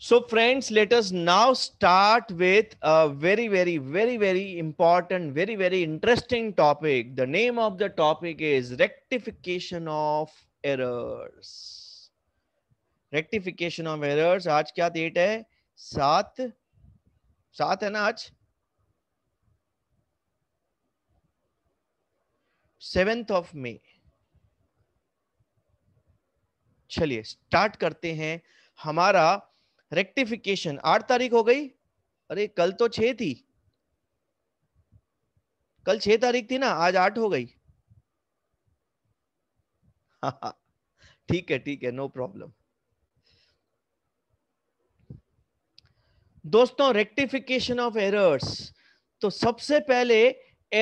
So, friends, let us now start with a very, very, very, very important, very, very interesting topic. The name of the topic is rectification of errors. Rectification of errors. aaj kya date hai 7 7 hai na aaj 7th of may चलिए start करते हैं हमारा rectification आठ तारीख हो गई अरे कल तो छह थी कल छह तारीख थी ना आज आठ हो गई ठीक है ठीक है नो प्रॉब्लम दोस्तों रेक्टिफिकेशन ऑफ एरर्स तो सबसे पहले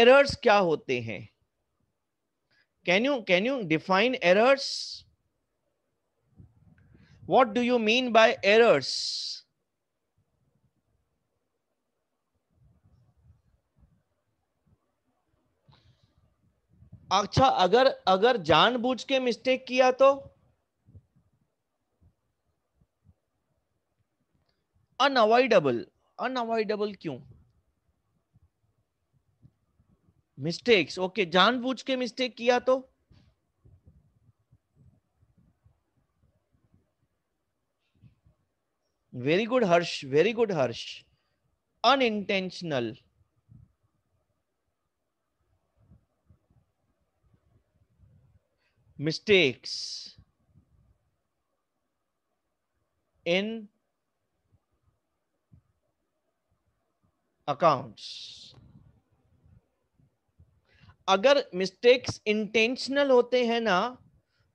एरर्स क्या होते हैं can you can you define errors what do you mean by errors? अच्छा अगर अगर जानबूझ के मिस्टेक किया तो अनअवॉइडेबल अनअवॉइडेबल क्यों मिस्टेक्स ओके okay, जानबूझ के मिस्टेक किया तो very good Harsh very good Harsh unintentional mistakes in accounts अगर मिस्टेक्स इंटेंशनल होते हैं ना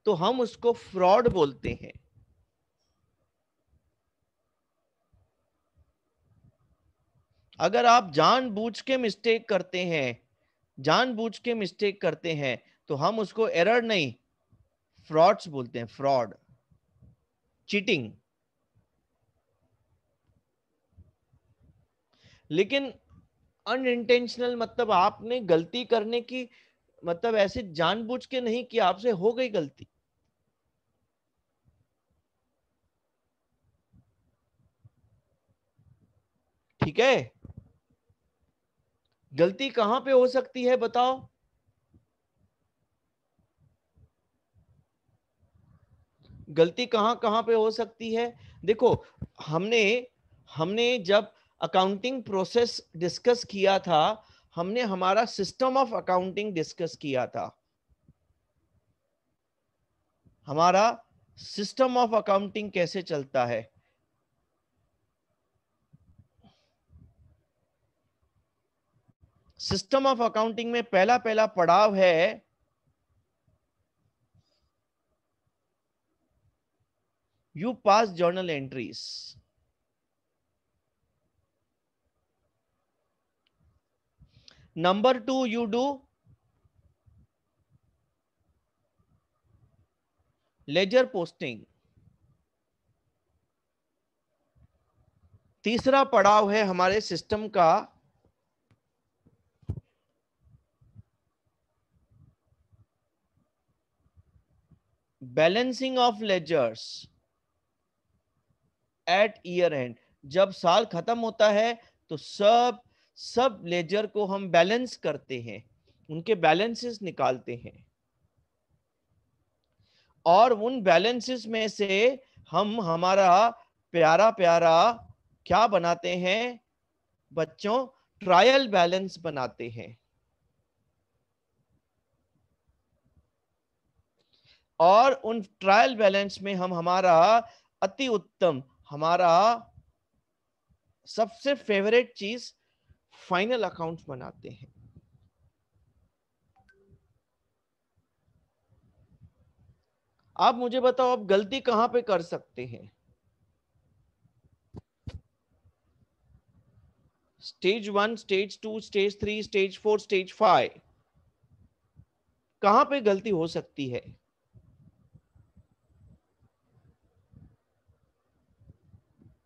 तो हम उसको फ्रॉड बोलते हैं अगर आप जानबूझ के मिस्टेक करते हैं जानबूझ के मिस्टेक करते हैं तो हम उसको एरर नहीं फ्रॉड्स बोलते हैं फ्रॉड चीटिंग लेकिन अनइंटेंशनल मतलब आपने गलती करने की मतलब ऐसे जानबूझ के नहीं कि आपसे हो गई गलती ठीक है गलती कहां पे हो सकती है बताओ गलती कहां कहां पे हो सकती है देखो हमने हमने जब अकाउंटिंग प्रोसेस डिस्कस किया था हमने हमारा सिस्टम ऑफ अकाउंटिंग डिस्कस किया था हमारा सिस्टम ऑफ अकाउंटिंग कैसे चलता है सिस्टम ऑफ अकाउंटिंग में पहला पहला पड़ाव है you pass journal entries number two you do ledger posting तीसरा पड़ाव है हमारे सिस्टम का balancing of ledgers at year end जब साल खत्म होता है तो सब सब लेजर को हम बैलेंस करते हैं उनके बैलेंसेस निकालते हैं और उन बैलेंसेस में से हम हमारा प्यारा प्यारा क्या बनाते हैं बच्चों ट्रायल बैलेंस बनाते हैं और उन ट्रायल बैलेंस में हम हमारा अति उत्तम हमारा सबसे फेवरेट चीज फाइनल अकाउंट बनाते हैं आप मुझे बताओ आप गलती कहां पे कर सकते हैं stage one stage two stage three stage four stage five कहां पे गलती हो सकती है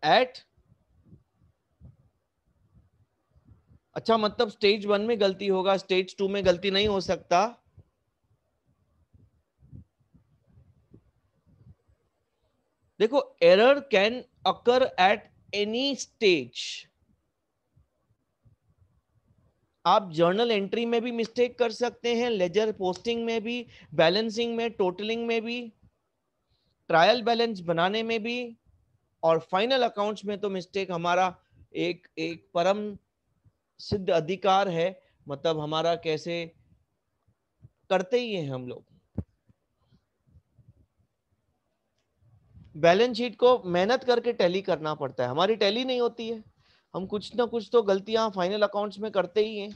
एट अच्छा मतलब स्टेज वन में गलती होगा स्टेज टू में गलती नहीं हो सकता देखो error can occur at any stage आप जर्नल एंट्री में भी मिस्टेक कर सकते हैं लेजर पोस्टिंग में भी बैलेंसिंग में टोटलिंग में भी ट्रायल बैलेंस बनाने में भी और फाइनल अकाउंट्स में तो मिस्टेक हमारा एक एक परम सिद्ध अधिकार है मतलब हमारा कैसे करते ही हैं हम लोग बैलेंस शीट को मेहनत करके टैली करना पड़ता है हमारी टैली नहीं होती है हम कुछ ना कुछ तो गलतियां फाइनल अकाउंट्स में करते ही हैं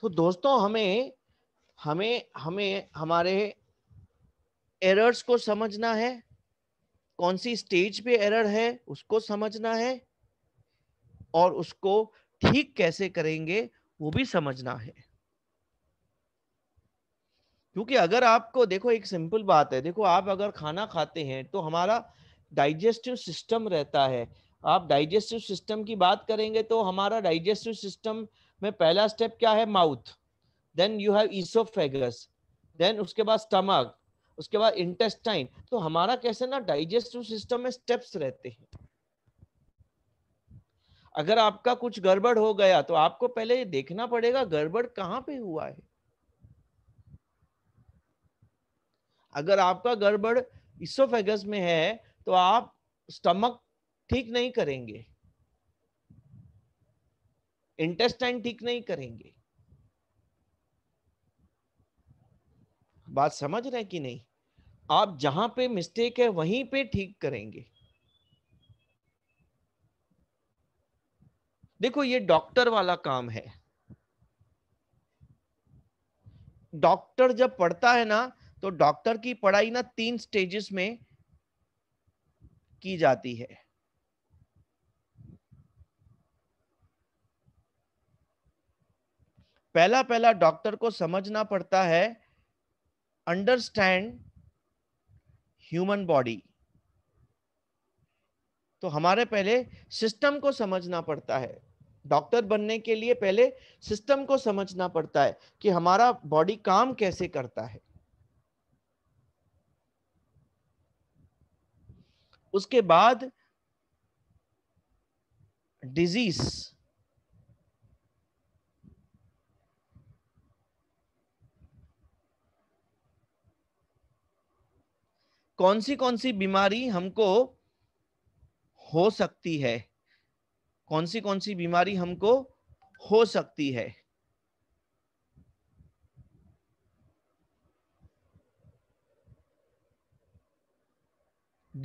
तो दोस्तों हमें हमें हमें हमारे एरर्स को समझना है कौन सी स्टेज पे एरर है उसको समझना है और उसको ठीक कैसे करेंगे वो भी समझना है क्योंकि अगर आपको देखो एक सिंपल बात है देखो आप अगर खाना खाते हैं तो हमारा डाइजेस्टिव सिस्टम रहता है आप डाइजेस्टिव सिस्टम की बात करेंगे तो हमारा डाइजेस्टिव सिस्टम में पहला स्टेप क्या है mouth then you have oesophagus then उसके बाद स्टमक उसके बाद इंटेस्टाइन तो हमारा कैसे ना डाइजेस्टिव सिस्टम में स्टेप्स रहते हैं अगर आपका कुछ गड़बड़ हो गया तो आपको पहले ये देखना पड़ेगा गड़बड़ कहां पे हुआ है अगर आपका गड़बड़ इसोफेगस में है तो आप स्टमक ठीक नहीं करेंगे इंटेस्टाइन ठीक नहीं करेंगे बात समझ रहे कि नहीं आप जहां पे मिस्टेक है वहीं पे ठीक करेंगे देखो ये डॉक्टर वाला काम है डॉक्टर जब पढ़ता है ना तो डॉक्टर की पढ़ाई ना तीन स्टेजेस में की जाती है पहला पहला डॉक्टर को समझना पड़ता है अंडरस्टैंड ह्यूमन बॉडी तो हमारे पहले सिस्टम को समझना पड़ता है डॉक्टर बनने के लिए पहले सिस्टम को समझना पड़ता है कि हमारा बॉडी काम कैसे करता है उसके बाद डिजीज कौन सी कौन सी बीमारी हमको हो सकती है कौन सी कौन सी बीमारी हमको हो सकती है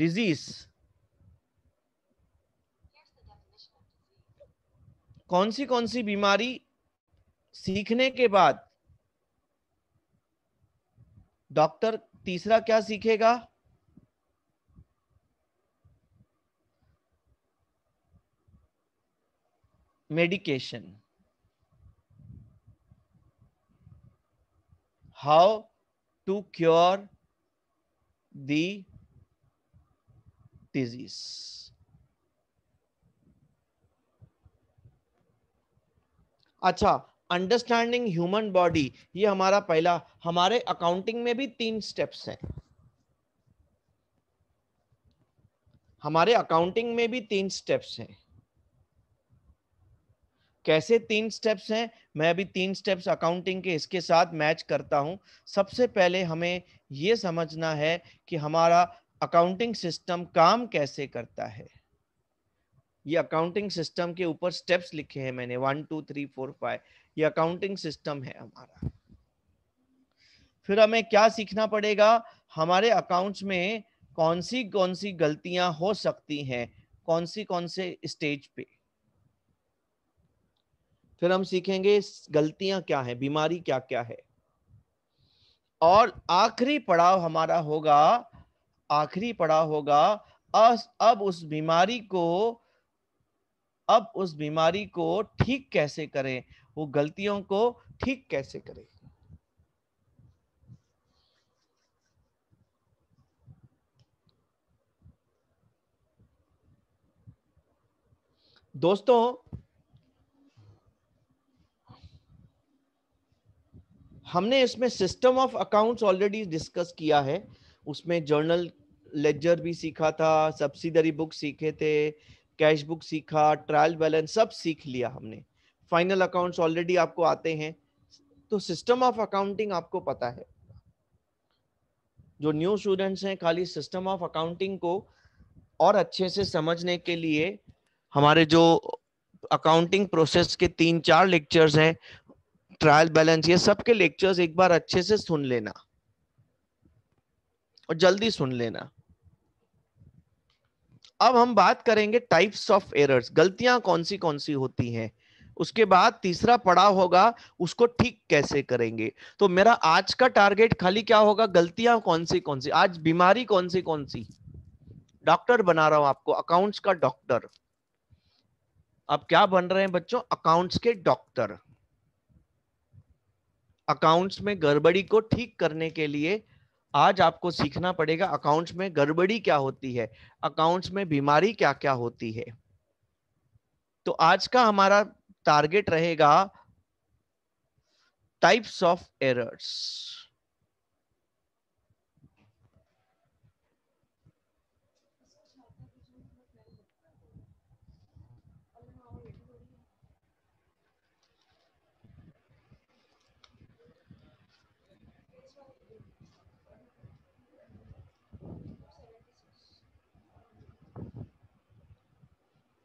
डिजीज कौन सी कौन सी बीमारी सीखने के बाद डॉक्टर तीसरा क्या सीखेगा medication how to cure the disease अच्छा अंडरस्टैंडिंग ह्यूमन बॉडी ये हमारा पहला हमारे अकाउंटिंग में भी तीन स्टेप्स हैं हमारे अकाउंटिंग में भी तीन स्टेप्स हैं कैसे तीन स्टेप्स हैं मैं अभी तीन स्टेप्स अकाउंटिंग के इसके साथ मैच करता हूं सबसे पहले हमें ये समझना है कि हमारा अकाउंटिंग सिस्टम काम कैसे करता है ये अकाउंटिंग सिस्टम के ऊपर स्टेप्स लिखे हैं मैंने one two three four five ये अकाउंटिंग सिस्टम है हमारा फिर हमें क्या सीखना पड़ेगा हमारे अकाउंट्स में कौन सी कौन सी गलतियां हो सकती हैं कौन सी कौन से स्टेज पे फिर हम सीखेंगे गलतियां क्या है बीमारी क्या क्या है और आखिरी पड़ाव हमारा होगा आखिरी पड़ाव होगा अस, अब उस बीमारी को अब उस बीमारी को ठीक कैसे करें वो गलतियों को ठीक कैसे करें दोस्तों हमने इसमें system of accounts already discuss किया है उसमें जर्नल लेजर भी सीखा था सब्सिडरी बुक सीखे थे कैश बुक सीखा ट्रायल बैलेंस सब सीख लिया हमने फाइनल अकाउंट्स ऑलरेडी आपको आते हैं तो सिस्टम ऑफ अकाउंटिंग आपको पता है जो न्यू स्टूडेंट्स हैं खाली सिस्टम ऑफ अकाउंटिंग को और अच्छे से समझने के लिए हमारे जो अकाउंटिंग प्रोसेस के तीन चार लेक्चर्स हैं ट्रायल बैलेंस ये सबके लेक्चर्स एक बार अच्छे से सुन लेना और जल्दी सुन लेना अब हम बात करेंगे टाइप्स ऑफ एरर्स गलतियां कौन सी कौन सी होती हैं उसके बाद तीसरा पड़ा होगा उसको ठीक कैसे करेंगे तो मेरा आज का टारगेट खाली क्या होगा गलतियां कौन सी कौन सी आज बीमारी कौन सी कौन सी डॉक्टर बना रहा हूं आपको अकाउंट्स का डॉक्टर आप क्या बन रहे हैं बच्चों अकाउंट्स के डॉक्टर अकाउंट्स में गड़बड़ी को ठीक करने के लिए आज आपको सीखना पड़ेगा अकाउंट्स में गड़बड़ी क्या होती है अकाउंट्स में बीमारी क्या क्या होती है तो आज का हमारा टारगेट रहेगा टाइप्स ऑफ एरर्स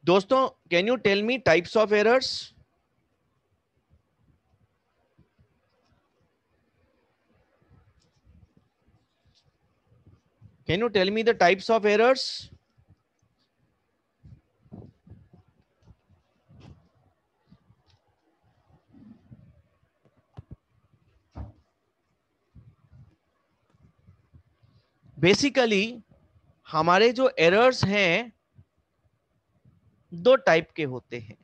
दोस्तों can you tell me types of errors can you tell me the types of errors basically हमारे जो एरर्स हैं दो टाइप के होते हैं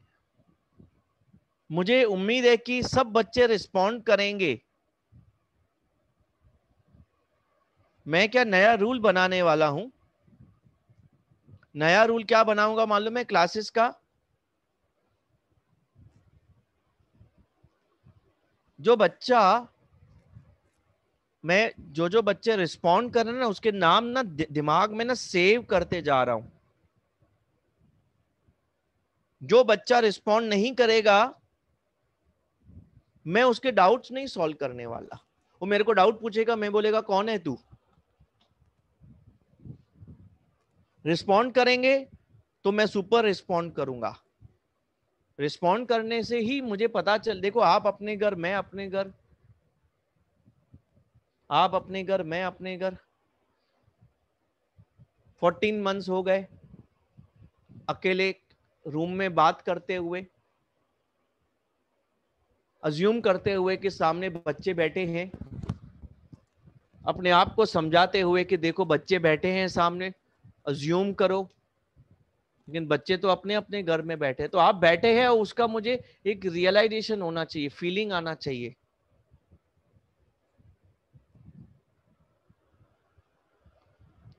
मुझे उम्मीद है कि सब बच्चे रिस्पॉन्ड करेंगे मैं क्या नया रूल बनाने वाला हूं नया रूल क्या बनाऊंगा मालूम है क्लासेस का जो बच्चा मैं जो जो बच्चे रिस्पॉन्ड कर रहे हैं ना उसके नाम ना दिमाग में ना सेव करते जा रहा हूं जो बच्चा रिस्पॉन्ड नहीं करेगा मैं उसके डाउट्स नहीं सॉल्व करने वाला वो मेरे को डाउट पूछेगा मैं बोलेगा कौन है तू रिस्पॉन्ड करेंगे तो मैं सुपर रिस्पॉन्ड करूंगा रिस्पॉन्ड करने से ही मुझे पता चल देखो आप अपने घर मैं अपने घर आप अपने घर मैं अपने घर फोर्टीन मंथ्स हो गए अकेले रूम में बात करते हुए अज्यूम करते हुए कि सामने बच्चे बैठे हैं अपने आप को समझाते हुए कि देखो बच्चे बैठे हैं सामने अज्यूम करो लेकिन बच्चे तो अपने अपने घर में बैठे तो आप बैठे हैं और उसका मुझे एक रियलाइजेशन होना चाहिए फीलिंग आना चाहिए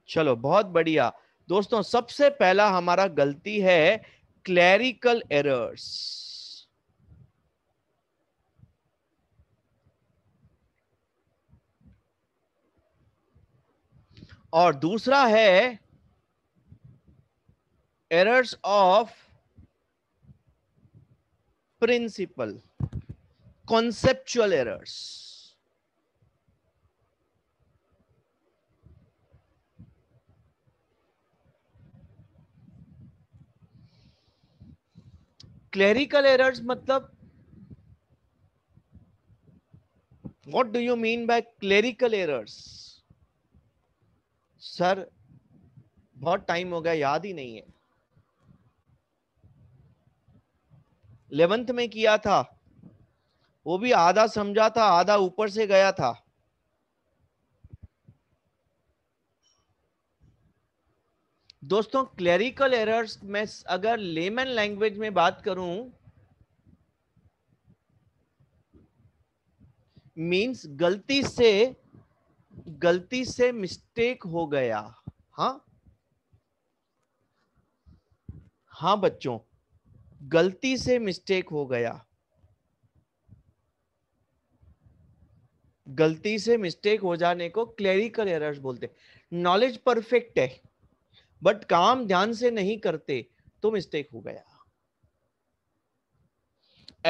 चलो बहुत बढ़िया दोस्तों सबसे पहला हमारा गलती है clerical errors और दूसरा है errors of principle conceptual errors clerical errors मतलब what do you mean by clerical errors sir बहुत टाइम हो गया याद ही नहीं है लेवंथ में किया था वो भी आधा समझा था आधा ऊपर से गया था दोस्तों क्लेरिकल एरर्स में अगर लेमन लैंग्वेज में बात करूं मींस गलती से गलती से मिस्टेक हो गया हा हा बच्चों गलती से मिस्टेक हो गया गलती से मिस्टेक हो जाने को क्लैरिकल एरर्स बोलते नॉलेज परफेक्ट है बट काम ध्यान से नहीं करते तो मिस्टेक हो गया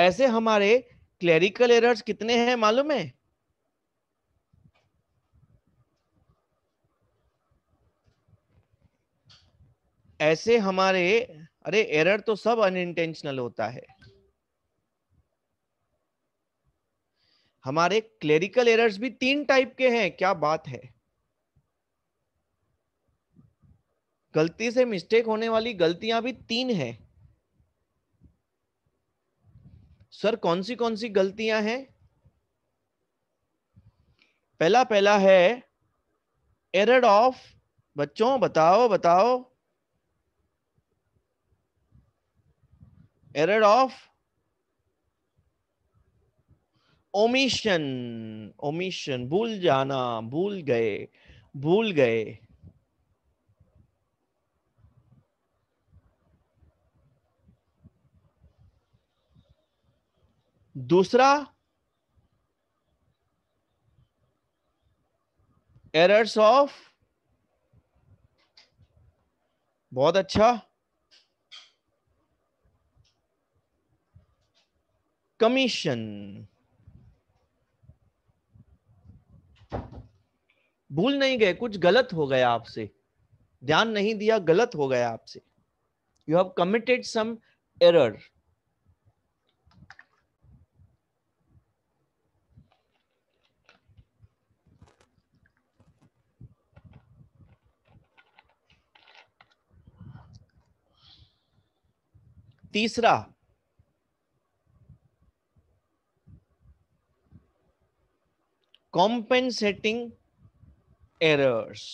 ऐसे हमारे क्लेरिकल एरर्स कितने हैं मालूम है ऐसे हमारे अरे एरर तो सब अनइंटेंशनल होता है हमारे क्लेरिकल एरर्स भी तीन टाइप के हैं क्या बात है गलती से मिस्टेक होने वाली गलतियां भी तीन है सर कौन सी कौन सी गलतियां हैं पहला पहला है एरड ऑफ बच्चों बताओ बताओ एरड ऑफ ओमिशन ओमिशन भूल जाना भूल गए भूल गए दूसरा एरर्स ऑफ बहुत अच्छा कमीशन भूल नहीं गए कुछ गलत हो गया आपसे ध्यान नहीं दिया गलत हो गया आपसे you have committed some error तीसरा कॉम्पेंसेटिंग एरर्स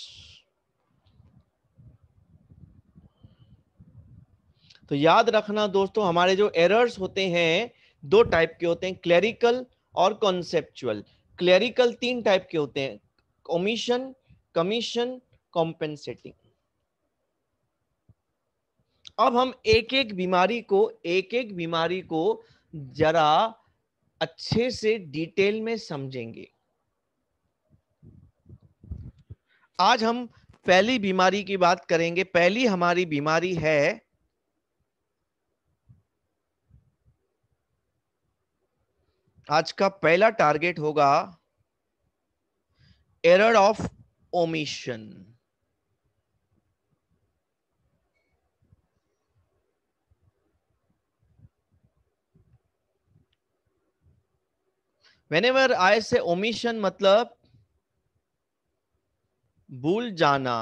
तो याद रखना दोस्तों हमारे जो एरर्स होते हैं दो टाइप के होते हैं क्लेरिकल और कॉन्सेप्चुअल क्लेरिकल तीन टाइप के होते हैं ओमिशन कमीशन कॉम्पेंसेटिंग अब हम एक एक बीमारी को एक एक बीमारी को जरा अच्छे से डिटेल में समझेंगे आज हम पहली बीमारी की बात करेंगे पहली हमारी बीमारी है आज का पहला टारगेट होगा error of omission whenever i say omission matlab मतलब भूल जाना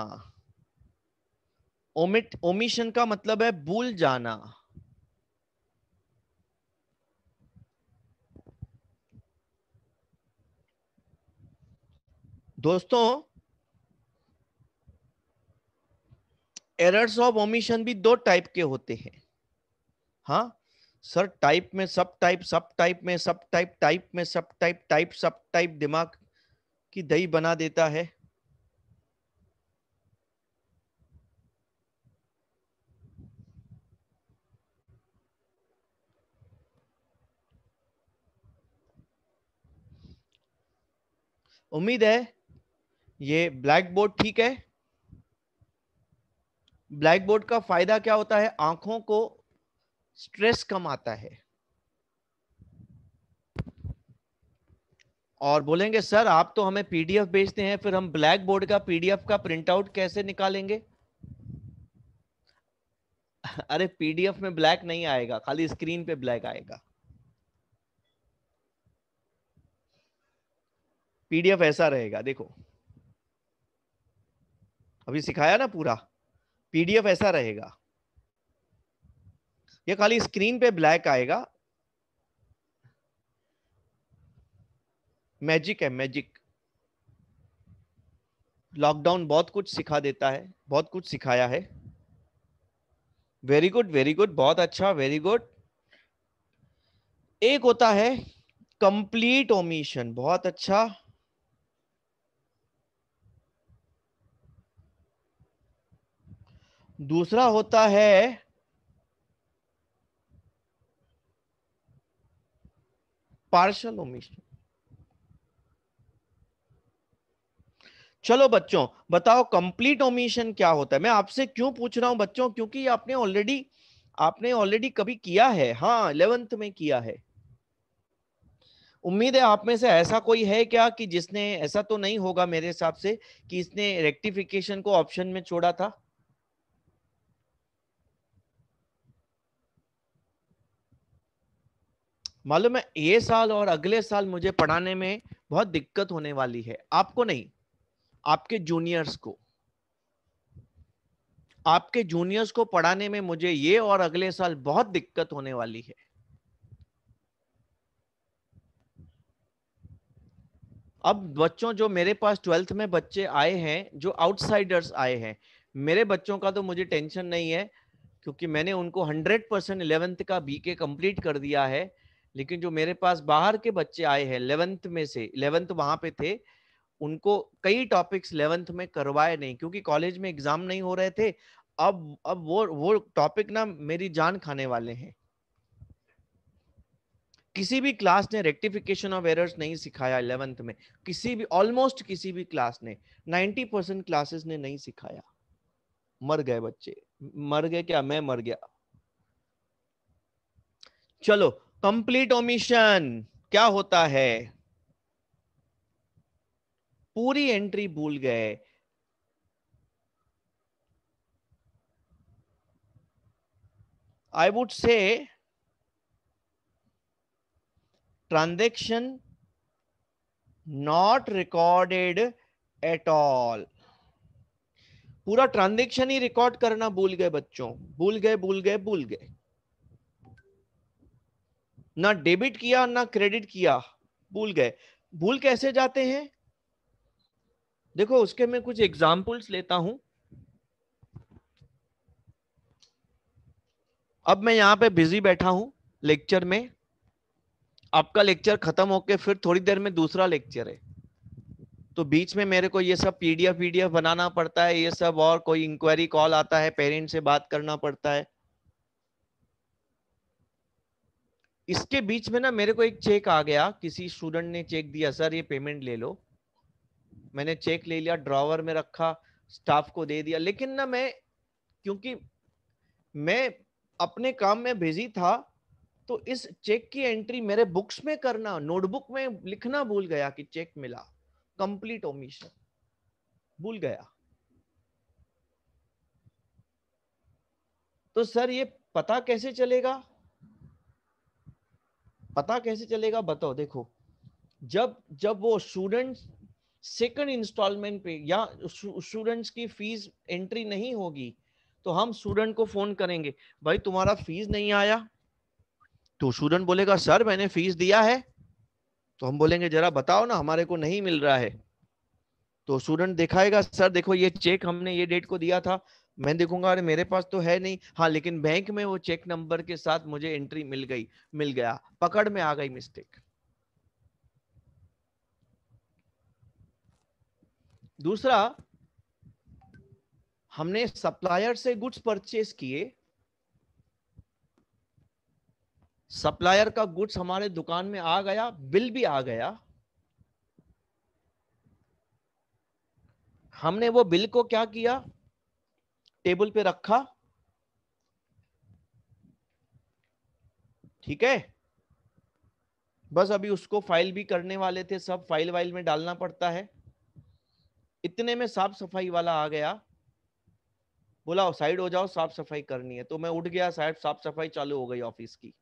ओमिट ओमिशन का मतलब है भूल जाना दोस्तों एरर्स ऑफ ओमिशन भी दो टाइप के होते हैं हाँ सर टाइप में सब टाइप सब टाइप में सब टाइप टाइप में सब टाइप टाइप सब टाइप दिमाग की दही बना देता है उम्मीद है ये ब्लैक बोर्ड ठीक है ब्लैक बोर्ड का फायदा क्या होता है आंखों को स्ट्रेस कम आता है और बोलेंगे सर आप तो हमें पीडीएफ भेजते हैं फिर हम ब्लैक बोर्ड का पीडीएफ का प्रिंटआउट कैसे निकालेंगे अरे पीडीएफ में ब्लैक नहीं आएगा खाली स्क्रीन पे ब्लैक आएगा पीडीएफ ऐसा रहेगा देखो अभी सिखाया ना पूरा पीडीएफ ऐसा रहेगा ये खाली स्क्रीन पे ब्लैक आएगा मैजिक है मैजिक लॉकडाउन बहुत कुछ सिखा देता है बहुत कुछ सिखाया है वेरी गुड वेरी गुड बहुत अच्छा वेरी गुड एक होता है कंप्लीट ओमिशन बहुत अच्छा दूसरा होता है पार्शल ओमिशन चलो बच्चों बताओ कंप्लीट ओमिशन क्या होता है मैं आपसे क्यों पूछ रहा हूं बच्चों क्योंकि आपने ऑलरेडी आपने ऑलरेडी कभी किया है हाँ इलेवेंथ में किया है उम्मीद है आप में से ऐसा कोई है क्या कि जिसने ऐसा तो नहीं होगा मेरे हिसाब से कि इसने रेक्टिफिकेशन को ऑप्शन में छोड़ा था मालूम है ये साल और अगले साल मुझे पढ़ाने में बहुत दिक्कत होने वाली है आपको नहीं आपके जूनियर्स को आपके जूनियर्स को पढ़ाने में मुझे ये और अगले साल बहुत दिक्कत होने वाली है अब बच्चों जो मेरे पास ट्वेल्थ में बच्चे आए हैं जो आउटसाइडर्स आए हैं मेरे बच्चों का तो मुझे टेंशन नहीं है क्योंकि मैंने उनको 100 परसेंट इलेवेंथ का बीके कंप्लीट कर दिया है लेकिन जो मेरे पास बाहर के बच्चे आए हैं इलेवेंथ में से इलेवेंथ वहां पे थे उनको कई टॉपिक्स इलेवेंथ में करवाए नहीं क्योंकि कॉलेज में एग्जाम नहीं हो रहे थे अब अब वो वो टॉपिक ना मेरी जान खाने वाले हैं किसी भी क्लास ने रेक्टिफिकेशन ऑफ एरर्स नहीं सिखाया इलेवेंथ में किसी भी ऑलमोस्ट किसी भी क्लास ने 90 परसेंट क्लासेस ने नहीं सिखाया मर गए बच्चे मर गए क्या मैं मर गया चलो कंप्लीट ओमिशन क्या होता है पूरी एंट्री भूल गए I would say transaction not recorded at all पूरा ट्रांजेक्शन ही रिकॉर्ड करना भूल गए बच्चों भूल गए भूल गए भूल गए ना डेबिट किया ना क्रेडिट किया भूल गए भूल कैसे जाते हैं देखो उसके मैं कुछ एग्जाम्पल्स लेता हूं अब मैं यहाँ पे बिजी बैठा हूं लेक्चर में आपका लेक्चर खत्म होके फिर थोड़ी देर में दूसरा लेक्चर है तो बीच में मेरे को ये सब पीडीएफ पीडीएफ बनाना पड़ता है ये सब और कोई इंक्वायरी कॉल आता है पेरेंट से बात करना पड़ता है इसके बीच में ना मेरे को एक चेक आ गया किसी स्टूडेंट ने चेक दिया सर ये पेमेंट ले लो मैंने चेक ले लिया ड्रॉवर में रखा स्टाफ को दे दिया लेकिन ना मैं क्योंकि मैं अपने काम में बिजी था तो इस चेक की एंट्री मेरे बुक्स में करना नोटबुक में लिखना भूल गया कि चेक मिला कंप्लीट ओमिशन भूल गया तो सर ये पता कैसे चलेगा पता कैसे चलेगा बताओ देखो जब जब वो स्टूडेंट्स सेकंड इंस्टॉलमेंट पे या स्टूडेंट्स की फीस एंट्री नहीं होगी तो हम स्टूडेंट को फोन करेंगे भाई तुम्हारा फीस नहीं आया तो स्टूडेंट बोलेगा सर मैंने फीस दिया है तो हम बोलेंगे जरा बताओ ना हमारे को नहीं मिल रहा है तो स्टूडेंट दिखाएगा सर देखो ये चेक हमने ये डेट को दिया था मैं देखूंगा अरे मेरे पास तो है नहीं हाँ लेकिन बैंक में वो चेक नंबर के साथ मुझे एंट्री मिल गई मिल गया पकड़ में आ गई मिस्टेक दूसरा हमने सप्लायर से गुड्स परचेस किए सप्लायर का गुड्स हमारे दुकान में आ गया बिल भी आ गया हमने वो बिल को क्या किया टेबल पे रखा ठीक है बस अभी उसको फाइल भी करने वाले थे सब फाइल वाइल में डालना पड़ता है इतने में साफ सफाई वाला आ गया बोला साइड हो जाओ साफ सफाई करनी है तो मैं उठ गया साहब साफ सफाई चालू हो गई ऑफिस की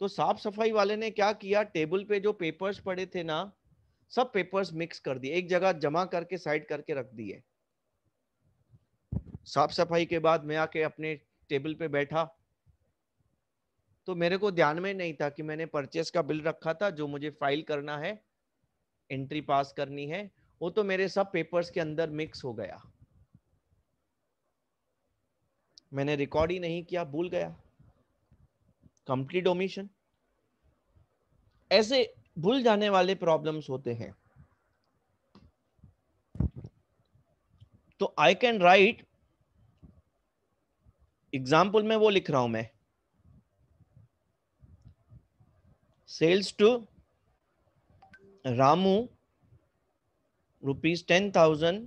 तो साफ सफाई वाले ने क्या किया टेबल पे जो पेपर्स पड़े थे ना सब पेपर्स मिक्स कर दिए एक जगह जमा करके साइड करके रख दिए साफ सफाई के बाद मैं आके अपने टेबल पे बैठा तो मेरे को ध्यान में नहीं था कि मैंने परचेस का बिल रखा था जो मुझे फाइल करना है एंट्री पास करनी है वो तो मेरे सब पेपर्स के अंदर मिक्स हो गया मैंने रिकॉर्ड ही नहीं किया भूल गया कंप्लीट ओमिशन ऐसे भूल जाने वाले प्रॉब्लम्स होते हैं तो आई कैन राइट एग्जाम्पल में वो लिख रहा हूं मैं sales to Ramu rupees ten thousand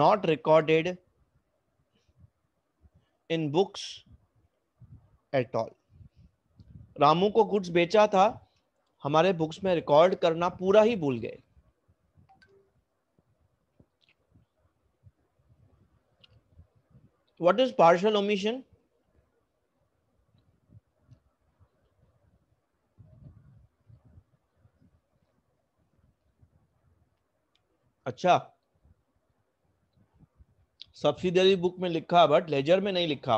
not recorded in books at all Ramu को गुड्स बेचा था हमारे बुक्स में रिकॉर्ड करना पूरा ही भूल गए what is partial omission अच्छा सब्सिडरी बुक में लिखा बट लेजर में नहीं लिखा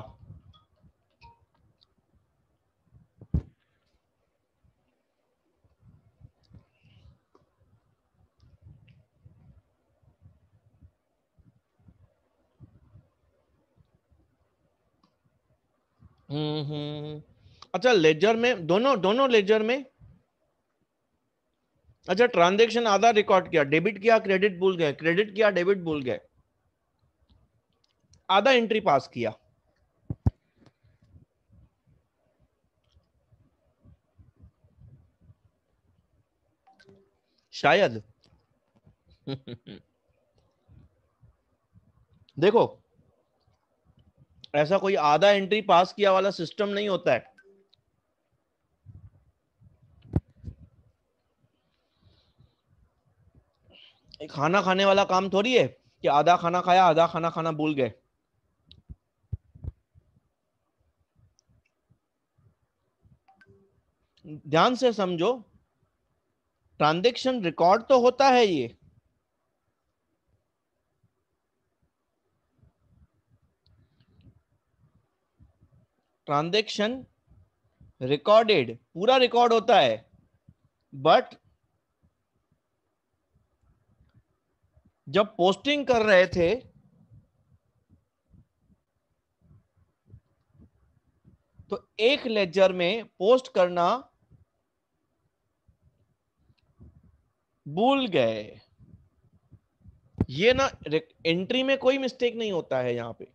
हम्म, हम्म। अच्छा लेजर में दोनों दोनों लेजर में अच्छा ट्रांजेक्शन आधा रिकॉर्ड किया डेबिट किया क्रेडिट भूल गए क्रेडिट किया डेबिट भूल गए आधा एंट्री पास किया शायद देखो ऐसा कोई आधा एंट्री पास किया वाला सिस्टम नहीं होता है खाना खाने वाला काम थोड़ी है कि आधा खाना खाया आधा खाना खाना भूल गए ध्यान से समझो ट्रांजेक्शन रिकॉर्ड तो होता है ये ट्रांजेक्शन रिकॉर्डेड पूरा रिकॉर्ड होता है बट जब पोस्टिंग कर रहे थे तो एक लेजर में पोस्ट करना भूल गए ये ना एंट्री में कोई मिस्टेक नहीं होता है यहां पे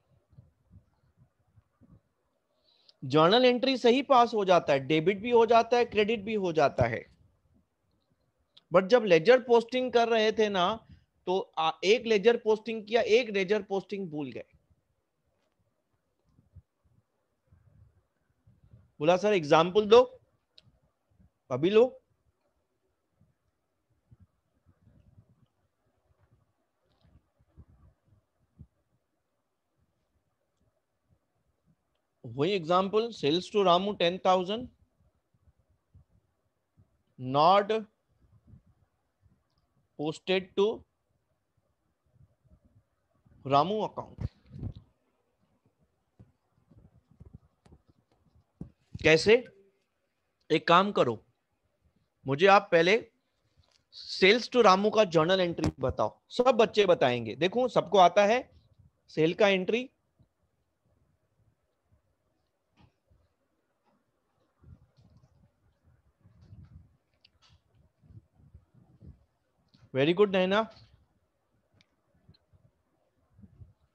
जर्नल एंट्री सही पास हो जाता है डेबिट भी हो जाता है क्रेडिट भी हो जाता है बट जब लेजर पोस्टिंग कर रहे थे ना तो एक लेजर पोस्टिंग किया एक लेजर पोस्टिंग भूल गए बोला सर एग्जाम्पल दो अभी लो वही example sales to Ramu ten thousand not posted to Ramu account कैसे एक काम करो मुझे आप पहले सेल्स टू रामू का जर्नल एंट्री बताओ सब बच्चे बताएंगे देखो सबको आता है सेल का एंट्री वेरी गुड नैना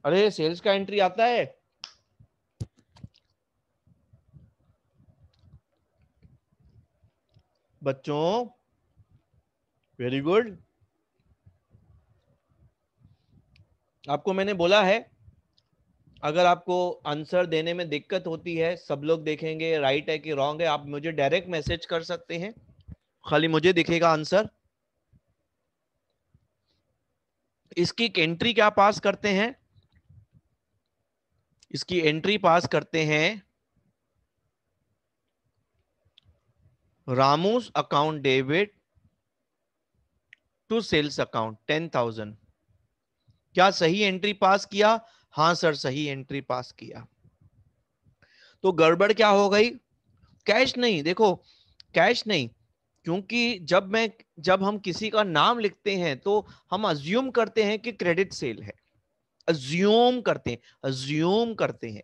अरे सेल्स का एंट्री आता है बच्चों वेरी गुड आपको मैंने बोला है अगर आपको आंसर देने में दिक्कत होती है सब लोग देखेंगे राइट है कि रॉन्ग है आप मुझे डायरेक्ट मैसेज कर सकते हैं खाली मुझे दिखेगा आंसर इसकी एक एंट्री क्या पास करते हैं इसकी एंट्री पास करते हैं Ramu's account debit to sales account ten thousand क्या सही एंट्री पास किया हां सर सही एंट्री पास किया तो गड़बड़ क्या हो गई कैश नहीं देखो कैश नहीं क्योंकि जब मैं जब हम किसी का नाम लिखते हैं तो हम अज्यूम करते हैं कि क्रेडिट सेल है अज्यूम करते हैं अज्यूम करते हैं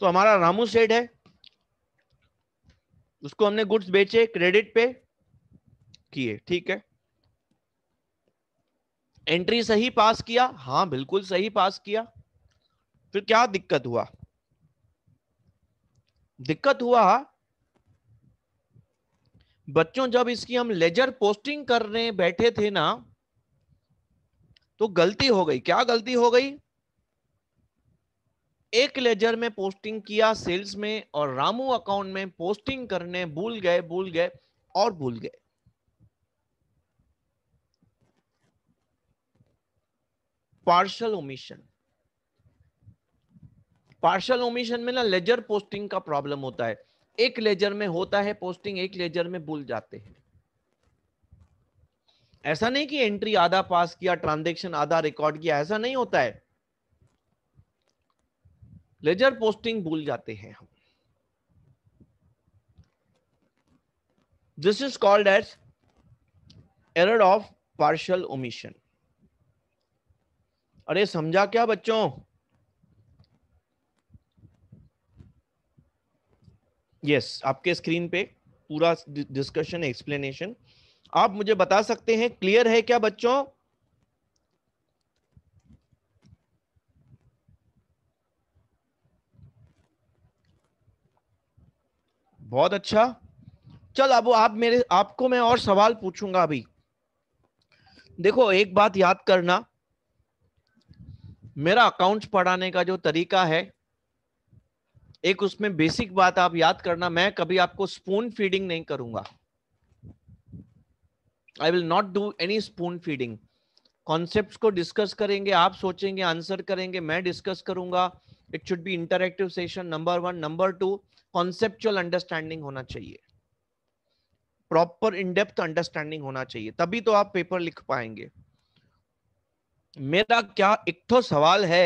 तो हमारा रामू सेड है उसको हमने गुड्स बेचे क्रेडिट पे किए ठीक है एंट्री सही पास किया हाँ बिल्कुल सही पास किया फिर क्या दिक्कत हुआ दिक्कत हुआ बच्चों जब इसकी हम लेजर पोस्टिंग करने बैठे थे ना तो गलती हो गई क्या गलती हो गई एक लेजर में पोस्टिंग किया सेल्स में और रामू अकाउंट में पोस्टिंग करने भूल गए भूल गए और भूल गए पार्शल ओमिशन पार्शल ओमिशन में ना लेजर पोस्टिंग का प्रॉब्लम होता है एक लेजर में होता है पोस्टिंग एक लेजर में भूल जाते हैं ऐसा नहीं कि एंट्री आधा पास किया ट्रांजेक्शन आधा रिकॉर्ड किया ऐसा नहीं होता है लेजर पोस्टिंग भूल जाते हैं हम this is called as error of partial omission अरे समझा क्या बच्चों यस yes, आपके स्क्रीन पे पूरा डिस्कशन एक्सप्लेनेशन आप मुझे बता सकते हैं क्लियर है क्या बच्चों बहुत अच्छा चल अब आप मेरे आपको मैं और सवाल पूछूंगा अभी देखो एक बात याद करना मेरा अकाउंट्स पढ़ाने का जो तरीका है एक उसमें बेसिक बात आप याद करना मैं कभी आपको स्पून फीडिंग नहीं करूंगा I will not do any spoon feeding concept को डिस्कस करेंगे आप सोचेंगे आंसर करेंगे मैं डिस्कस करूंगा it should be interactive session number one number two conceptual understanding होना चाहिए प्रॉपर इन डेप्थ अंडरस्टैंडिंग होना चाहिए तभी तो आप पेपर लिख पाएंगे मेरा क्या एक तो सवाल है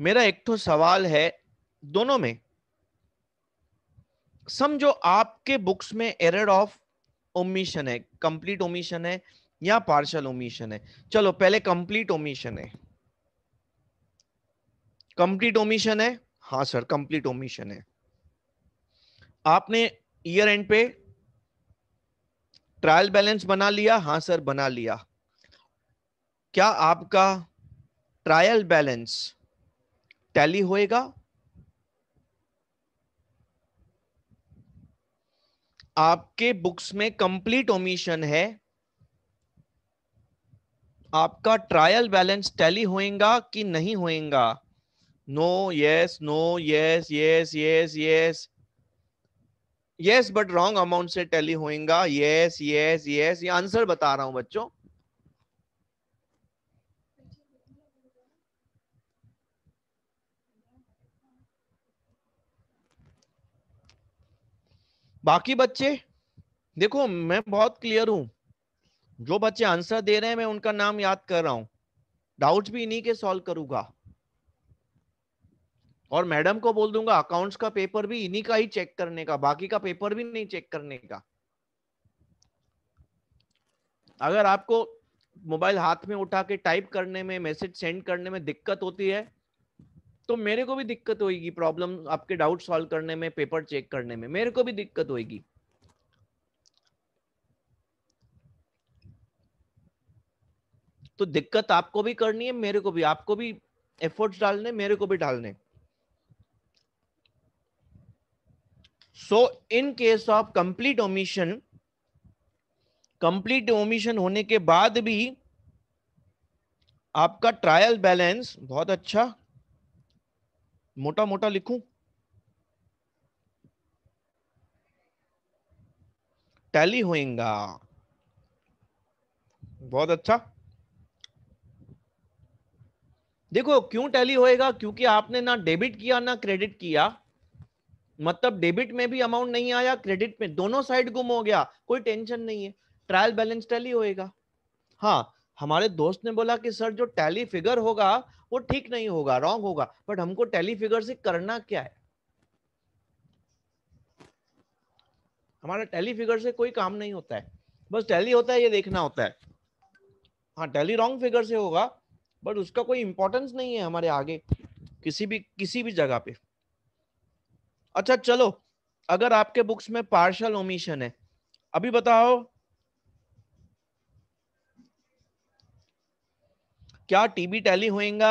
मेरा एक तो सवाल है दोनों में समझो आपके बुक्स में एरर ऑफ ओमिशन है कंप्लीट ओमिशन है या पार्शल ओमिशन है चलो पहले कंप्लीट ओमिशन है कंप्लीट ओमिशन है हाँ सर कंप्लीट ओमिशन है आपने ईयर एंड पे ट्रायल बैलेंस बना लिया हाँ सर बना लिया क्या आपका ट्रायल बैलेंस टैली होएगा आपके बुक्स में कंप्लीट ओमिशन है आपका ट्रायल बैलेंस टैली होएगा कि नहीं होएगा no yes no yes yes yes yes yes but wrong amount से टैली होएगा यस यस यस ये आंसर बता रहा हूं बच्चों बाकी बच्चे देखो मैं बहुत क्लियर हूं जो बच्चे आंसर दे रहे हैं मैं उनका नाम याद कर रहा हूं डाउट भी इन्हीं के सॉल्व करूंगा और मैडम को बोल दूंगा अकाउंट्स का पेपर भी इन्हीं का ही चेक करने का बाकी का पेपर भी नहीं चेक करने का अगर आपको मोबाइल हाथ में उठा के टाइप करने में मैसेज सेंड करने में दिक्कत होती है तो मेरे को भी दिक्कत होगी प्रॉब्लम आपके डाउट सॉल्व करने में पेपर चेक करने में मेरे को भी दिक्कत होगी तो दिक्कत आपको भी करनी है मेरे को भी आपको भी एफर्ट्स डालने मेरे को भी डालने so in case of complete omission complete omission होने के बाद भी आपका ट्रायल बैलेंस बहुत अच्छा मोटा मोटा लिखूं टैली होएगा बहुत अच्छा देखो क्यों टैली होएगा क्योंकि आपने ना डेबिट किया ना क्रेडिट किया मतलब डेबिट में भी अमाउंट नहीं आया क्रेडिट में दोनों साइड गुम हो गया कोई टेंशन नहीं है ट्रायल बैलेंस टैली होएगा हाँ हमारे दोस्त ने बोला कि सर जो टैली फिगर होगा वो ठीक नहीं होगा रॉन्ग होगा बट हमको टेलीफिगर से करना क्या है हमारा टेलीफिगर से कोई काम नहीं होता है बस टैली होता है ये देखना होता है हाँ टैली रॉन्ग फिगर से होगा बट उसका कोई इंपॉर्टेंस नहीं है हमारे आगे किसी भी किसी भी जगह पे अच्छा चलो अगर आपके बुक्स में पार्शल ओमिशन है अभी बताओ क्या टीबी टैली होएगा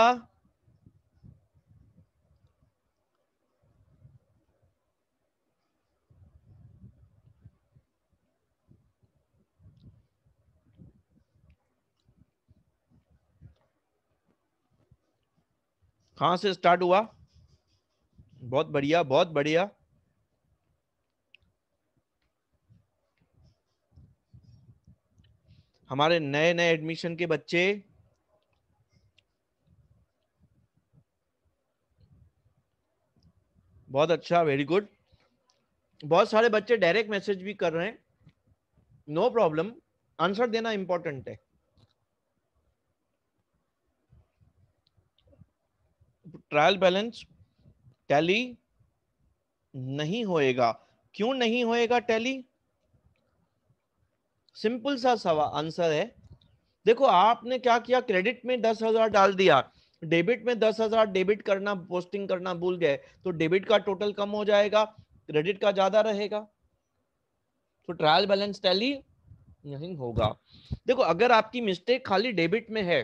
कहां से स्टार्ट हुआ बहुत बढ़िया बहुत बढ़िया हमारे नए नए एडमिशन के बच्चे बहुत अच्छा वेरी गुड बहुत सारे बच्चे डायरेक्ट मैसेज भी कर रहे हैं नो प्रॉब्लम आंसर देना इंपॉर्टेंट है ट्रायल बैलेंस टैली नहीं होएगा क्यों नहीं होएगा टैली सिंपल सा सवा आंसर है देखो आपने क्या किया क्रेडिट में दस हजार डाल दिया डेबिट में दस हजार डेबिट करना पोस्टिंग करना भूल गए तो डेबिट का टोटल कम हो जाएगा क्रेडिट का ज्यादा रहेगा तो ट्रायल बैलेंस टैली नहीं होगा देखो अगर आपकी मिस्टेक खाली डेबिट में है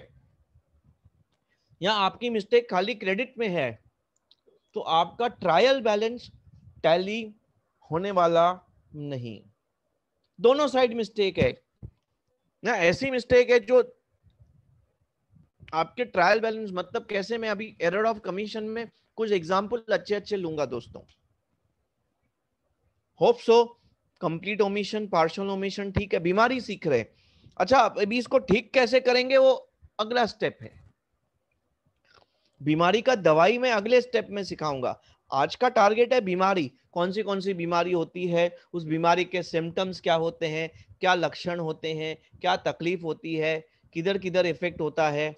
या आपकी मिस्टेक खाली क्रेडिट में है तो आपका ट्रायल बैलेंस टैली होने वाला नहीं दोनों साइड मिस्टेक है ना ऐसी मिस्टेक है जो आपके ट्रायल बैलेंस मतलब कैसे मैं अभी एरर ऑफ कमीशन में कुछ एग्जाम्पल अच्छे अच्छे लूंगा दोस्तों hope so complete omission partial omission ठीक है बीमारी सीख रहे अच्छा अभी इसको ठीक कैसे करेंगे वो अगला स्टेप है बीमारी का दवाई मैं अगले स्टेप में सिखाऊंगा आज का टारगेट है बीमारी कौन सी कौन सी बीमारी होती है उस बीमारी के सिम्टम्स क्या होते हैं क्या लक्षण होते हैं क्या तकलीफ होती है किधर किधर इफेक्ट होता है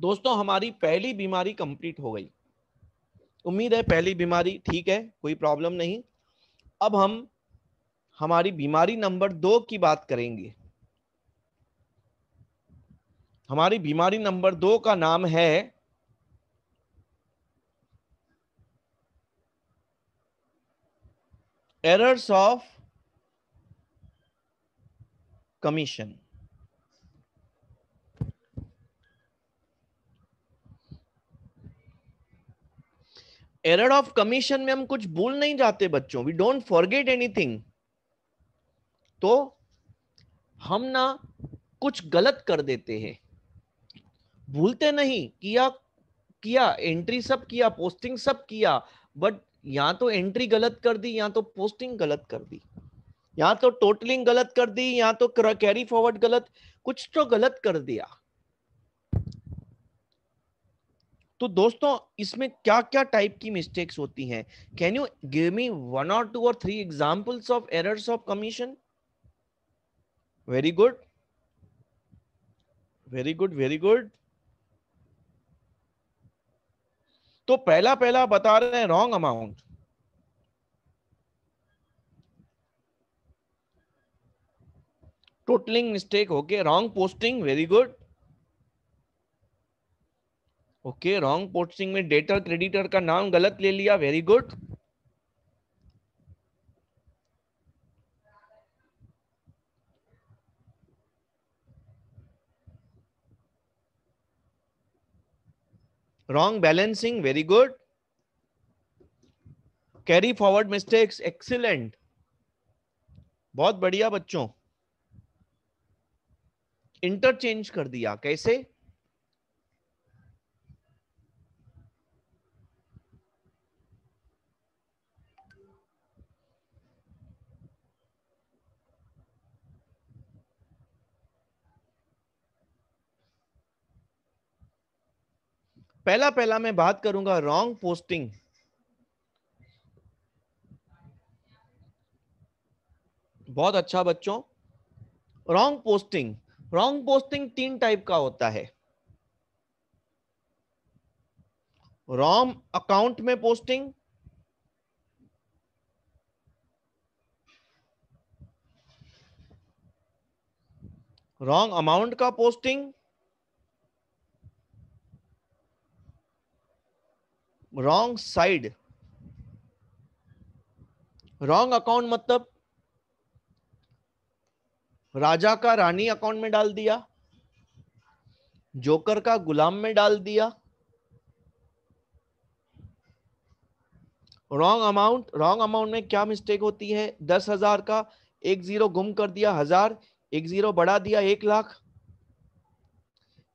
दोस्तों हमारी पहली बीमारी कंप्लीट हो गई उम्मीद है पहली बीमारी ठीक है कोई प्रॉब्लम नहीं अब हम हमारी बीमारी नंबर दो की बात करेंगे हमारी बीमारी नंबर दो का नाम है errors of commission error of commission में हम कुछ भूल नहीं जाते बच्चों वी डोंट फॉरगेट एनीथिंग तो हम ना कुछ गलत कर देते हैं भूलते नहीं किया किया एंट्री सब किया पोस्टिंग सब किया बट या तो एंट्री गलत कर दी या तो पोस्टिंग गलत कर दी या तो टोटलिंग गलत कर दी या तो कैरी फॉरवर्ड गलत कुछ तो गलत कर दिया तो दोस्तों इसमें क्या क्या टाइप की मिस्टेक्स होती हैं can you give me one और टू और three examples of errors of commission very good very good very good तो पहला पहला बता रहे हैं रॉन्ग अमाउंट टोटलिंग मिस्टेक होके wrong posting very good okay wrong posting में डेटर क्रेडिटर का नाम गलत ले लिया वेरी गुड wrong balancing very good carry forward mistakes excellent बहुत बढ़िया बच्चों इंटरचेंज कर दिया कैसे पहला पहला मैं बात करूंगा रॉन्ग पोस्टिंग बहुत अच्छा बच्चों रॉन्ग पोस्टिंग रॉन्ग पोस्टिंग तीन टाइप का होता है रॉन्ग अकाउंट में पोस्टिंग रॉन्ग अमाउंट का posting wrong side wrong account मतलब राजा का रानी अकाउंट में डाल दिया जोकर का गुलाम में डाल दिया रॉन्ग अमाउंट रॉन्ग अमाउंट में क्या मिस्टेक होती है दस हजार का एक जीरो गुम कर दिया हजार एक जीरो बढ़ा दिया एक लाख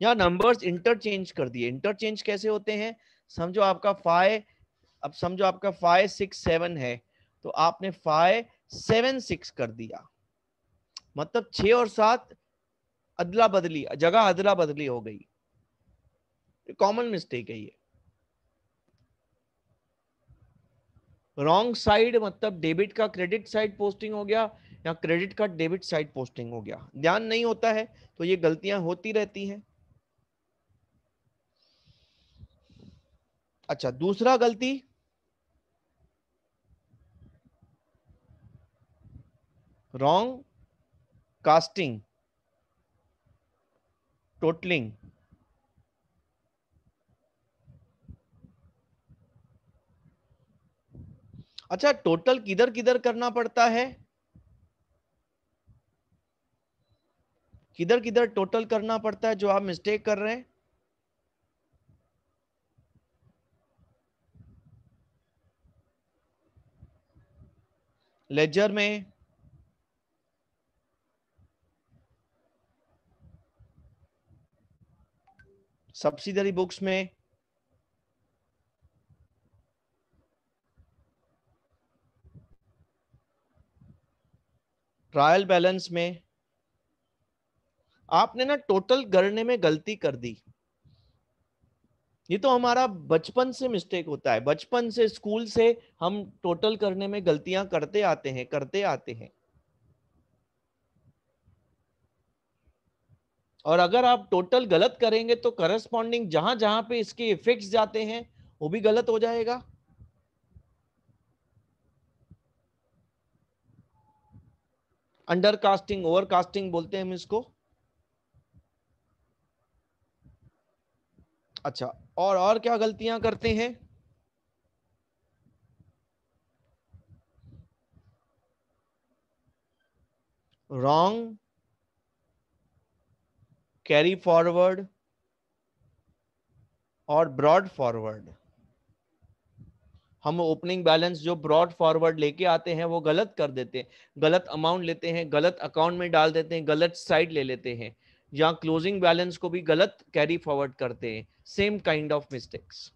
या नंबर्स इंटरचेंज कर दिए इंटरचेंज कैसे होते हैं समझो आपका फाइव अब समझो आपका फाइव सिक्स सेवन है तो आपने फाइव सेवन सिक्स कर दिया मतलब छ और सात अदला बदली जगह अदला बदली हो गई कॉमन मिस्टेक है ये रॉन्ग साइड मतलब डेबिट का क्रेडिट साइड पोस्टिंग हो गया या क्रेडिट का डेबिट साइड पोस्टिंग हो गया ध्यान नहीं होता है तो ये गलतियां होती रहती हैं अच्छा दूसरा गलती रॉन्ग कास्टिंग टोटलिंग अच्छा टोटल किधर किधर करना पड़ता है किधर किधर टोटल करना पड़ता है जो आप मिस्टेक कर रहे हैं लेजर में सब्सिडरी बुक्स में ट्रायल बैलेंस में आपने ना टोटल गणने में गलती कर दी ये तो हमारा बचपन से मिस्टेक होता है बचपन से स्कूल से हम टोटल करने में गलतियां करते आते हैं करते आते हैं और अगर आप टोटल गलत करेंगे तो करस्पॉन्डिंग जहां जहां पे इसके इफेक्ट्स जाते हैं वो भी गलत हो जाएगा अंडर कास्टिंग ओवर कास्टिंग बोलते हैं हम इसको अच्छा और और क्या गलतियां करते हैं रॉन्ग कैरी फॉरवर्ड और ब्रॉड फॉरवर्ड हम ओपनिंग बैलेंस जो ब्रॉड फॉरवर्ड लेके आते हैं वो गलत कर देते हैं गलत अमाउंट लेते हैं गलत अकाउंट में डाल देते हैं गलत साइड ले लेते हैं या क्लोजिंग बैलेंस को भी गलत कैरी फॉरवर्ड करते हैं सेम काइंड ऑफ मिस्टेक्स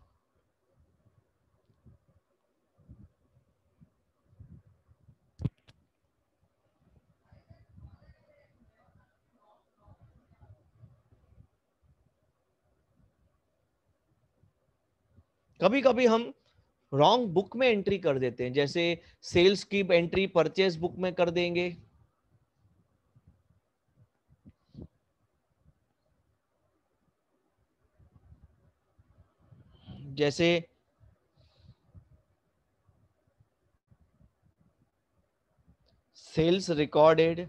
कभी कभी हम रॉन्ग बुक में एंट्री कर देते हैं जैसे सेल्स की एंट्री परचेज बुक में कर देंगे जैसे sales recorded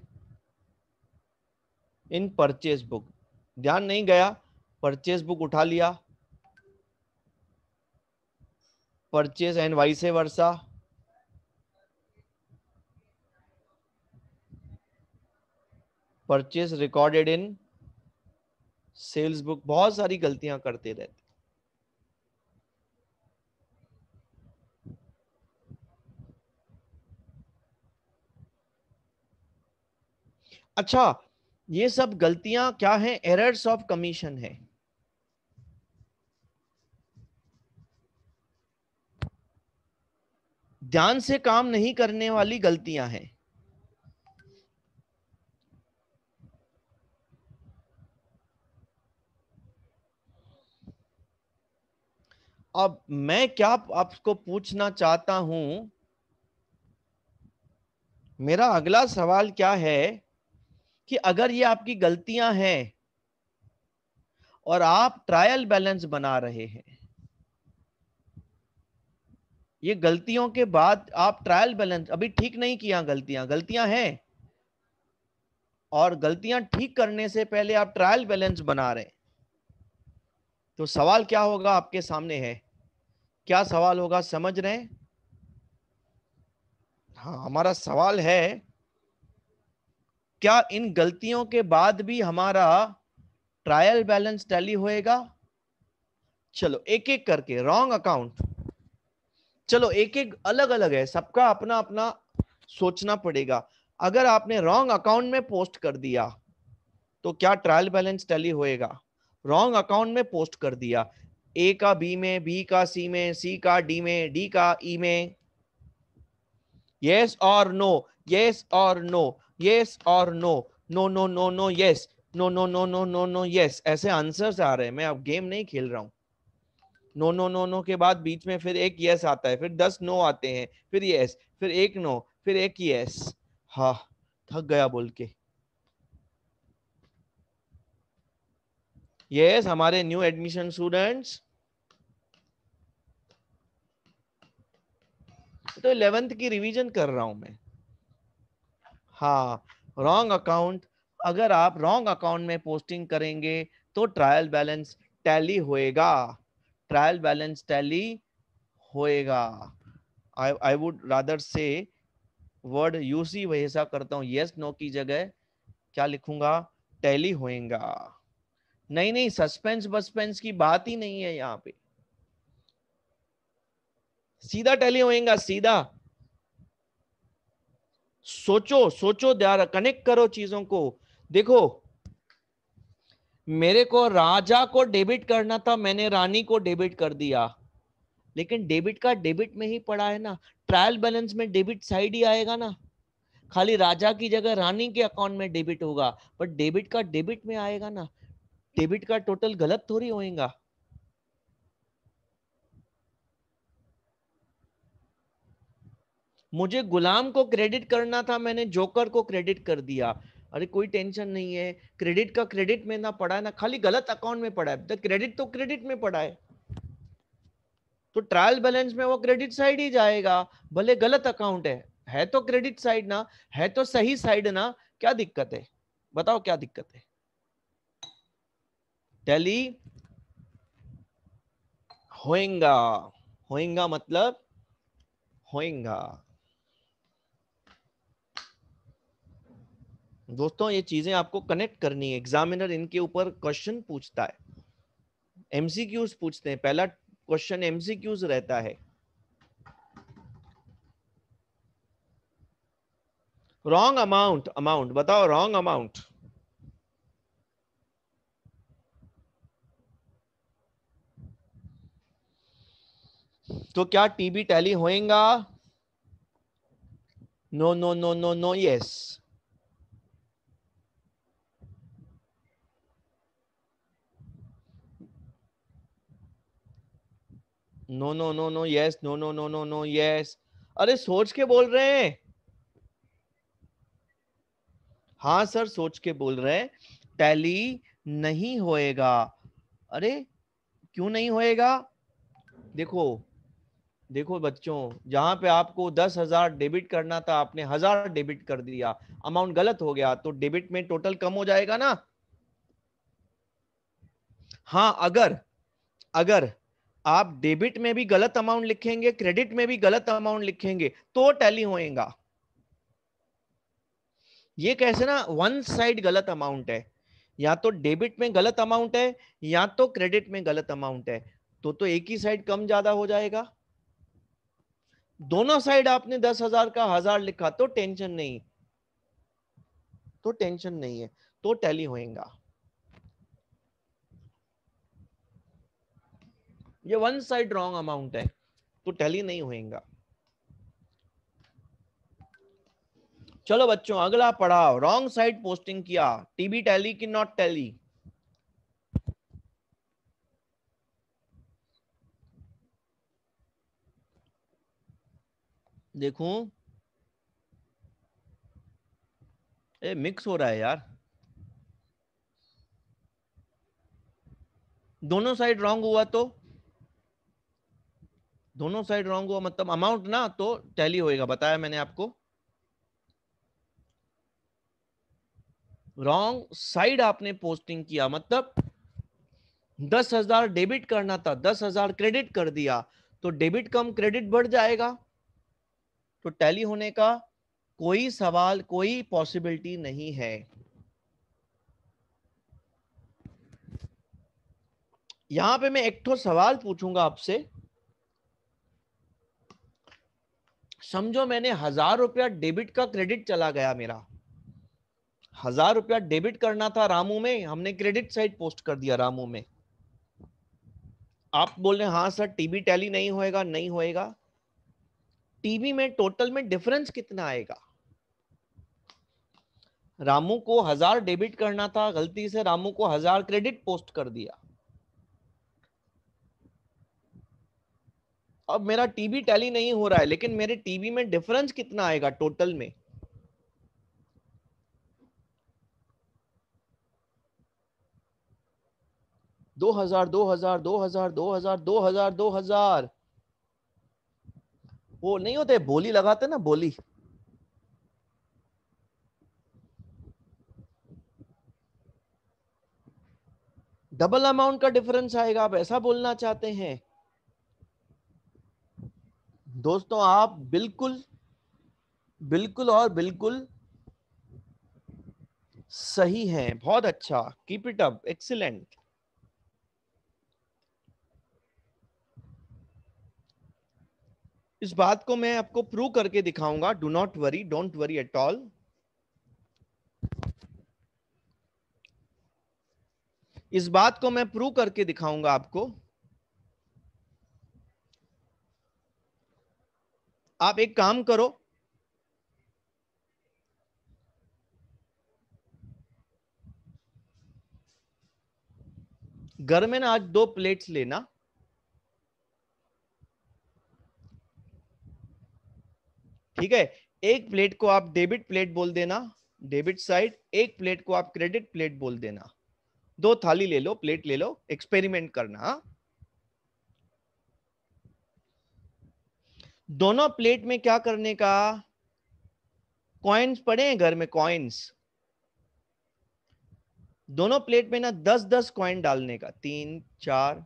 in purchase book ध्यान नहीं गया परचेज बुक उठा लिया purchase and vice versa purchase recorded in sales book बहुत सारी गलतियां करते रहते अच्छा ये सब गलतियां क्या हैं एरर्स ऑफ कमीशन है ध्यान से काम नहीं करने वाली गलतियां हैं अब मैं क्या आपको पूछना चाहता हूं मेरा अगला सवाल क्या है कि अगर ये आपकी गलतियां हैं और आप ट्रायल बैलेंस बना रहे हैं ये गलतियों के बाद आप ट्रायल बैलेंस अभी ठीक नहीं किया गलतियां गलतियां हैं और गलतियां ठीक करने से पहले आप ट्रायल बैलेंस बना रहे तो सवाल क्या होगा आपके सामने है क्या सवाल होगा समझ रहे हैं हाँ हमारा सवाल है क्या इन गलतियों के बाद भी हमारा ट्रायल बैलेंस टैली होएगा चलो एक एक करके रॉन्ग अकाउंट चलो एक एक अलग अलग है सबका अपना अपना सोचना पड़ेगा अगर आपने रॉन्ग अकाउंट में पोस्ट कर दिया तो क्या ट्रायल बैलेंस टैली होएगा रॉन्ग अकाउंट में पोस्ट कर दिया ए का बी में बी का सी में सी का डी में डी का ई e में यस और नो यस और no yes or no no no no no yes no no no no no no yes ऐसे आंसर्स आ रहे हैं मैं अब गेम नहीं खेल रहा हूँ नो नो नो नो के बाद बीच में फिर एक यस आता है फिर दस नो आते हैं फिर यस फिर एक नो फिर एक यस yes. हाँ, थक गया बोल के यस yes, हमारे न्यू एडमिशन स्टूडेंट्स तो इलेवेंथ की रिवीजन कर रहा हूं मैं हाँ रॉन्ग अकाउंट अगर आप रॉन्ग अकाउंट में पोस्टिंग करेंगे तो ट्रायल बैलेंस टैली होएगा ट्रायल बैलेंस टैली होएगा I I would rather say word यूसी वैसा करता हूँ यस नो की जगह क्या लिखूंगा टैली होएगा नहीं नहीं सस्पेंस बसपेंस की बात ही नहीं है यहाँ पे सीधा टैली होएगा सीधा सोचो सोचो द्यारा कनेक्ट करो चीजों को देखो मेरे को राजा को डेबिट करना था मैंने रानी को डेबिट कर दिया लेकिन डेबिट का डेबिट में ही पड़ा है ना ट्रायल बैलेंस में डेबिट साइड ही आएगा ना खाली राजा की जगह रानी के अकाउंट में डेबिट होगा पर डेबिट का डेबिट में आएगा ना डेबिट का टोटल गलत थोड़ी होएगा मुझे गुलाम को क्रेडिट करना था मैंने जोकर को क्रेडिट कर दिया अरे कोई टेंशन नहीं है क्रेडिट का क्रेडिट में ना पड़ा है ना खाली गलत अकाउंट में पड़ा है द क्रेडिट तो क्रेडिट में पड़ा है तो ट्रायल बैलेंस में वो क्रेडिट साइड ही जाएगा भले गलत अकाउंट है है तो क्रेडिट साइड ना है तो सही साइड ना क्या दिक्कत है बताओ क्या दिक्कत है टेली होएंगा होएंगा मतलब होएंगा दोस्तों ये चीजें आपको कनेक्ट करनी है एग्जामिनर इनके ऊपर क्वेश्चन पूछता है एमसीक्यूज पूछते हैं पहला क्वेश्चन एमसीक्यूज रहता है रॉन्ग अमाउंट अमाउंट बताओ रॉन्ग अमाउंट तो क्या टीबी टैली होएगा no no no no no yes no no no no yes no no no no no yes अरे सोच के बोल रहे हैं हाँ सर सोच के बोल रहे हैं टैली नहीं होएगा अरे क्यों नहीं होएगा देखो देखो बच्चों जहां पे आपको दस हजार डेबिट करना था आपने हजार डेबिट कर दिया अमाउंट गलत हो गया तो डेबिट में टोटल कम हो जाएगा ना हाँ अगर अगर आप डेबिट में भी गलत अमाउंट लिखेंगे क्रेडिट में भी गलत अमाउंट लिखेंगे तो टैली होएगा ये कैसे ना वन साइड गलत अमाउंट है या तो डेबिट में गलत अमाउंट है या तो क्रेडिट में गलत अमाउंट है तो तो एक ही साइड कम ज्यादा हो जाएगा दोनों साइड आपने दस हजार का हजार लिखा तो टेंशन नहीं तो टेंशन नहीं है तो टैली होएगा ये वन साइड रॉन्ग अमाउंट है तो टैली नहीं होएगा चलो बच्चों अगला पढ़ाओ रॉन्ग साइड पोस्टिंग किया टीबी टैली की नॉट टैली देखूं ए मिक्स हो रहा है यार दोनों साइड रॉन्ग हुआ तो दोनों साइड रॉन्ग हुआ मतलब अमाउंट ना तो टैली होएगा बताया मैंने आपको रॉन्ग साइड आपने पोस्टिंग किया मतलब दस हजार डेबिट करना था दस हजार क्रेडिट कर दिया तो डेबिट कम क्रेडिट बढ़ जाएगा तो टैली होने का कोई सवाल कोई पॉसिबिलिटी नहीं है यहां पे मैं एक तो सवाल पूछूंगा आपसे समझो मैंने हजार रुपया डेबिट का क्रेडिट चला गया मेरा हजार रुपया डेबिट करना था रामू में हमने क्रेडिट साइड पोस्ट कर दिया रामू में आप बोल रहे हाँ सर टीबी टैली नहीं होएगा नहीं होएगा टीबी में टोटल में डिफरेंस कितना आएगा रामू को हजार डेबिट करना था गलती से रामू को हजार क्रेडिट पोस्ट कर दिया अब मेरा टीबी टैली नहीं हो रहा है लेकिन मेरे टीबी में डिफरेंस कितना आएगा टोटल में दो हजार दो हजार दो हजार दो हजार दो हजार दो हजार वो नहीं होते बोली लगाते ना बोली डबल अमाउंट का डिफरेंस आएगा आप ऐसा बोलना चाहते हैं दोस्तों आप बिल्कुल बिल्कुल और बिल्कुल सही हैं बहुत अच्छा कीप इट अप एक्सीलेंट इस बात को मैं आपको प्रूव करके दिखाऊंगा do not worry don't worry at all इस बात को मैं प्रूव करके दिखाऊंगा आपको आप एक काम करो घर में ना आज दो प्लेट्स लेना ठीक है एक प्लेट को आप डेबिट प्लेट बोल देना डेबिट साइड एक प्लेट को आप क्रेडिट प्लेट बोल देना दो थाली ले लो प्लेट ले लो एक्सपेरिमेंट करना हा? दोनों प्लेट में क्या करने का कॉइन्स पड़े हैं घर में कॉइन्स दोनों प्लेट में ना दस दस कॉइन डालने का तीन चार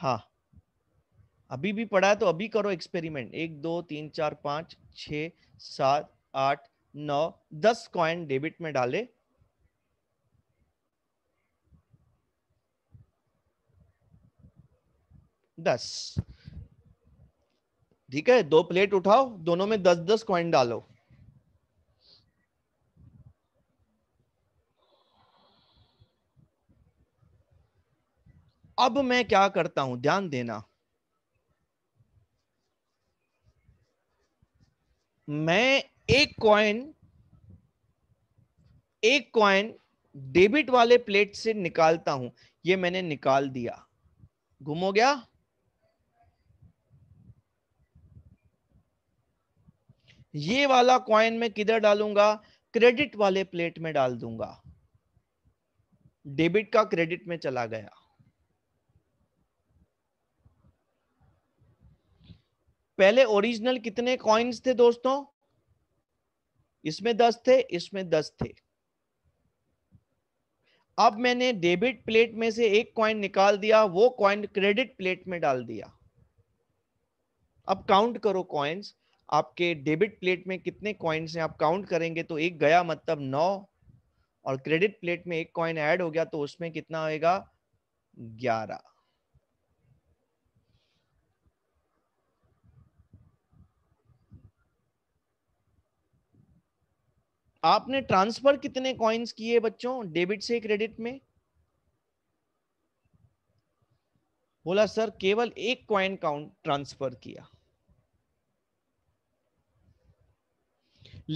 हा अभी भी पड़ा है तो अभी करो एक्सपेरिमेंट एक दो तीन चार पांच छ सात आठ नौ दस कॉइन डेबिट में डाले दस ठीक है दो प्लेट उठाओ दोनों में दस दस क्वाइन डालो अब मैं क्या करता हूं ध्यान देना मैं एक क्वाइन एक क्वाइन डेबिट वाले प्लेट से निकालता हूं ये मैंने निकाल दिया गुम हो गया ये वाला कॉइन में किधर डालूंगा क्रेडिट वाले प्लेट में डाल दूंगा डेबिट का क्रेडिट में चला गया पहले ओरिजिनल कितने कॉइन्स थे दोस्तों इसमें दस थे इसमें दस थे अब मैंने डेबिट प्लेट में से एक कॉइन निकाल दिया वो कॉइन क्रेडिट प्लेट में डाल दिया अब काउंट करो कॉइन्स आपके डेबिट प्लेट में कितने कॉइन्स हैं आप काउंट करेंगे तो एक गया मतलब नौ और क्रेडिट प्लेट में एक कॉइन ऐड हो गया तो उसमें कितना आएगा ग्यारह आपने ट्रांसफर कितने कॉइन्स किए बच्चों डेबिट से क्रेडिट में बोला सर केवल एक कॉइन काउंट ट्रांसफर किया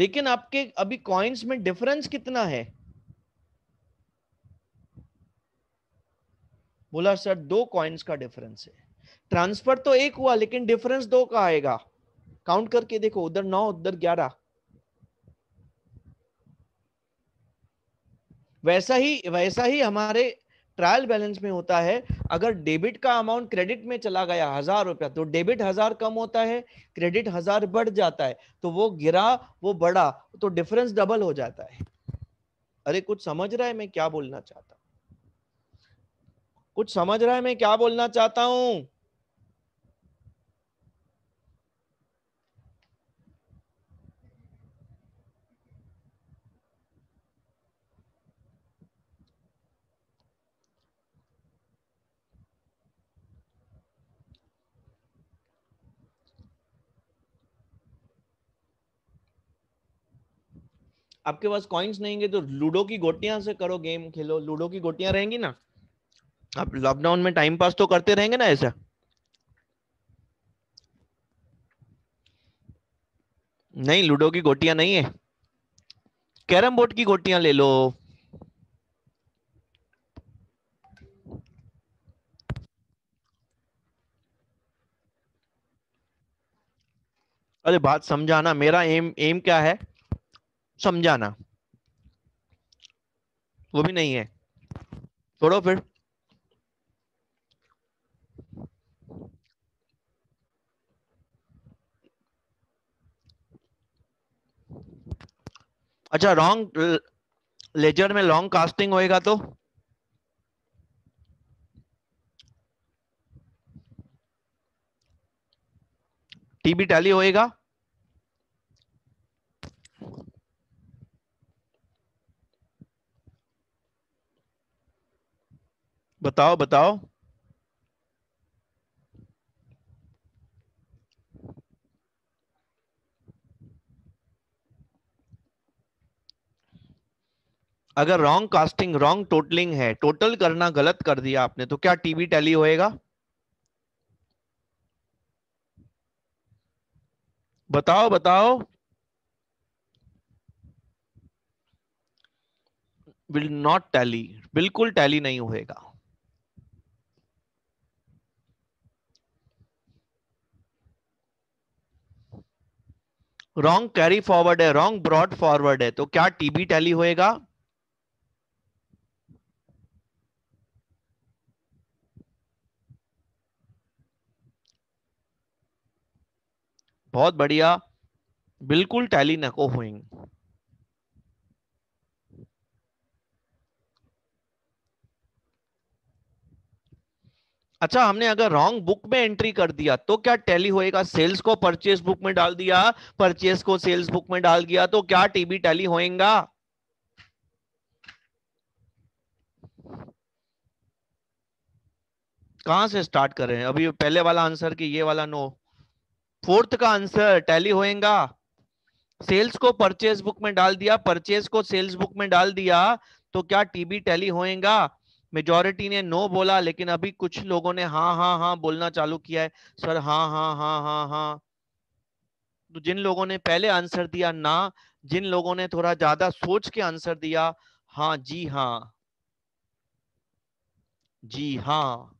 लेकिन आपके अभी कॉइन्स में डिफरेंस कितना है बोला सर दो कॉइन्स का डिफरेंस है ट्रांसफर तो एक हुआ लेकिन डिफरेंस दो का आएगा काउंट करके देखो उधर नौ उधर ग्यारह वैसा ही वैसा ही हमारे ट्रायल बैलेंस में होता है अगर डेबिट का अमाउंट क्रेडिट में चला गया हजार रुपया तो डेबिट हजार कम होता है क्रेडिट हजार बढ़ जाता है तो वो गिरा वो बढ़ा तो डिफरेंस डबल हो जाता है अरे कुछ समझ रहा है मैं क्या बोलना चाहता हूँ कुछ समझ रहा है मैं क्या बोलना चाहता हूँ आपके पास कॉइन्स नहीं है तो लूडो की गोटियां से करो गेम खेलो लूडो की गोटियां रहेंगी ना आप लॉकडाउन में टाइम पास तो करते रहेंगे ना ऐसा नहीं लूडो की गोटियां नहीं है कैरम बोर्ड की गोटियां ले लो अरे बात समझाना मेरा एम एम क्या है समझाना वो भी नहीं है छोड़ो फिर अच्छा रॉन्ग लेजर में लॉन्ग कास्टिंग होएगा तो टीबी टैली होएगा बताओ बताओ अगर रॉन्ग कास्टिंग रॉन्ग टोटलिंग है टोटल करना गलत कर दिया आपने तो क्या टीबी टैली होएगा बताओ बताओ विल नॉट टैली बिल्कुल टैली नहीं होएगा रॉन्ग कैरी फॉरवर्ड है रॉन्ग ब्रॉड फॉरवर्ड है तो क्या टीबी टैली होएगा बहुत बढ़िया बिल्कुल टैली नको हुई अच्छा हमने अगर रॉन्ग बुक में एंट्री कर दिया तो क्या टैली होएगा सेल्स को परचेस बुक में डाल दिया परचेस को सेल्स बुक में डाल दिया तो क्या टीबी टैली होएगा कहां से स्टार्ट करें अभी पहले वाला आंसर की ये वाला नो फोर्थ का आंसर टैली होएगा सेल्स को परचेस बुक में डाल दिया परचेस को सेल्स बुक में डाल दिया तो क्या टीबी टैली होएगा मेजोरिटी ने नो बोला लेकिन अभी कुछ लोगों ने हाँ हाँ हाँ बोलना चालू किया है सर हाँ हाँ हाँ हाँ हाँ तो जिन लोगों ने पहले आंसर दिया ना जिन लोगों ने थोड़ा ज्यादा सोच के आंसर दिया हाँ जी हाँ जी हाँ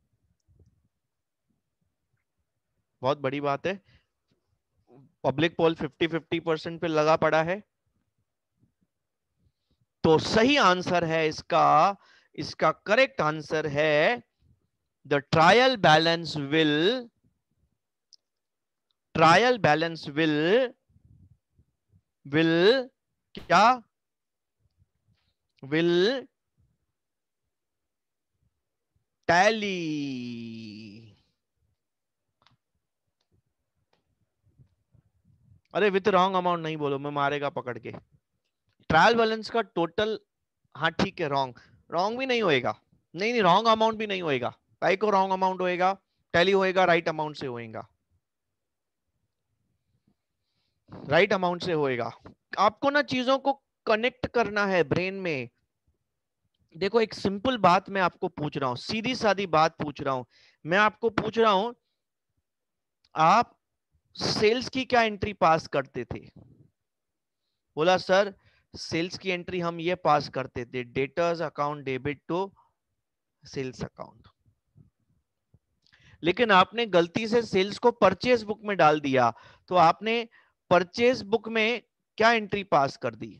बहुत बड़ी बात है पब्लिक पोल 50 50 परसेंट पे लगा पड़ा है तो सही आंसर है इसका इसका करेक्ट आंसर है the trial balance will trial balance will will क्या विल टैली अरे विथ रॉन्ग अमाउंट नहीं बोलो मैं मारेगा पकड़ के ट्रायल बैलेंस का टोटल हाँ ठीक है रॉन्ग रॉन्ग भी नहीं होएगा नहीं नहीं रॉन्ग अमाउंट भी नहीं होएगा काई को रॉन्ग अमाउंट होएगा टैली होएगा राइट अमाउंट से होएगा राइट अमाउंट से होएगा आपको ना चीजों को कनेक्ट करना है ब्रेन में देखो एक सिंपल बात मैं आपको पूछ रहा हूं सीधी साधी बात पूछ रहा हूं मैं आपको पूछ रहा हूं आप सेल्स की क्या एंट्री पास करते थे बोला सर सेल्स की एंट्री हम ये पास करते थे debtors account debit to sales account लेकिन आपने गलती से सेल्स को परचेज बुक में डाल दिया तो आपने परचेज बुक में क्या एंट्री पास कर दी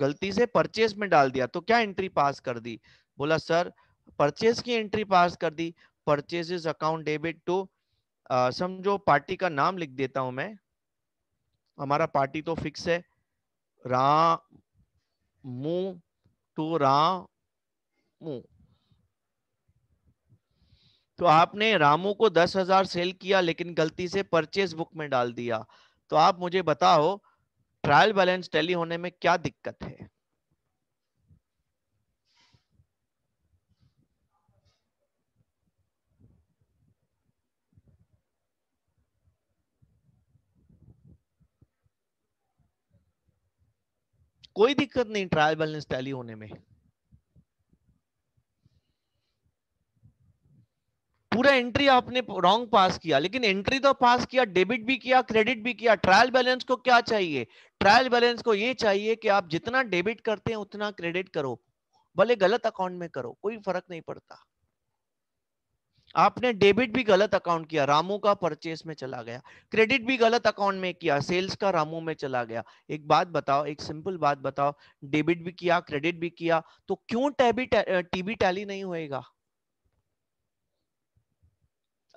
गलती से परचेज में डाल दिया तो क्या एंट्री पास कर दी बोला सर परचेज की एंट्री पास कर दी परचेज अकाउंट डेबिट टू समझो पार्टी का नाम लिख देता हूं मैं हमारा पार्टी तो फिक्स है रा मू टू तो रा मू तो आपने रामू को दस हजार सेल किया लेकिन गलती से परचेज बुक में डाल दिया तो आप मुझे बताओ ट्रायल बैलेंस टैली होने में क्या दिक्कत है कोई दिक्कत नहीं ट्रायल बैलेंस टैली होने में पूरा एंट्री आपने रॉन्ग पास किया लेकिन एंट्री तो पास किया डेबिट भी किया क्रेडिट भी किया ट्रायल बैलेंस को क्या चाहिए ट्रायल बैलेंस को यह चाहिए कि आप जितना डेबिट करते हैं उतना क्रेडिट करो भले गलत अकाउंट में करो कोई फर्क नहीं पड़ता आपने डेबिट भी गलत अकाउंट किया रामू का परचेस में चला गया क्रेडिट भी गलत अकाउंट में किया सेल्स का रामू में चला गया एक बात बताओ एक सिंपल बात बताओ डेबिट भी किया क्रेडिट भी किया तो क्यों टैबी टीबी टैली नहीं होएगा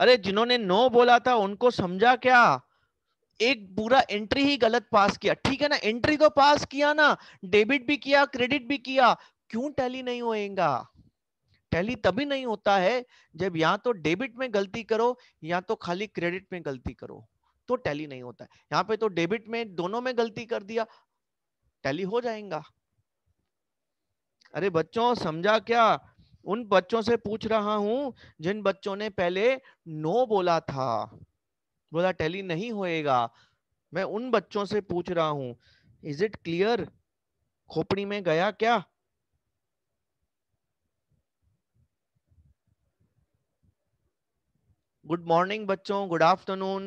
अरे जिन्होंने नो बोला था उनको समझा क्या एक पूरा एंट्री ही गलत पास किया ठीक है ना एंट्री तो पास किया ना डेबिट भी किया क्रेडिट भी किया क्यों टैली नहीं होएगा टैली तभी नहीं होता है जब या तो डेबिट में गलती करो या तो खाली क्रेडिट में गलती करो तो टैली नहीं होता है यहाँ पे तो डेबिट में दोनों में गलती कर दिया टैली हो जाएगा अरे बच्चों समझा क्या उन बच्चों से पूछ रहा हूं जिन बच्चों ने पहले नो बोला था बोला टैली नहीं होएगा मैं उन बच्चों से पूछ रहा हूं इज इट क्लियर खोपड़ी में गया क्या गुड मॉर्निंग बच्चों good afternoon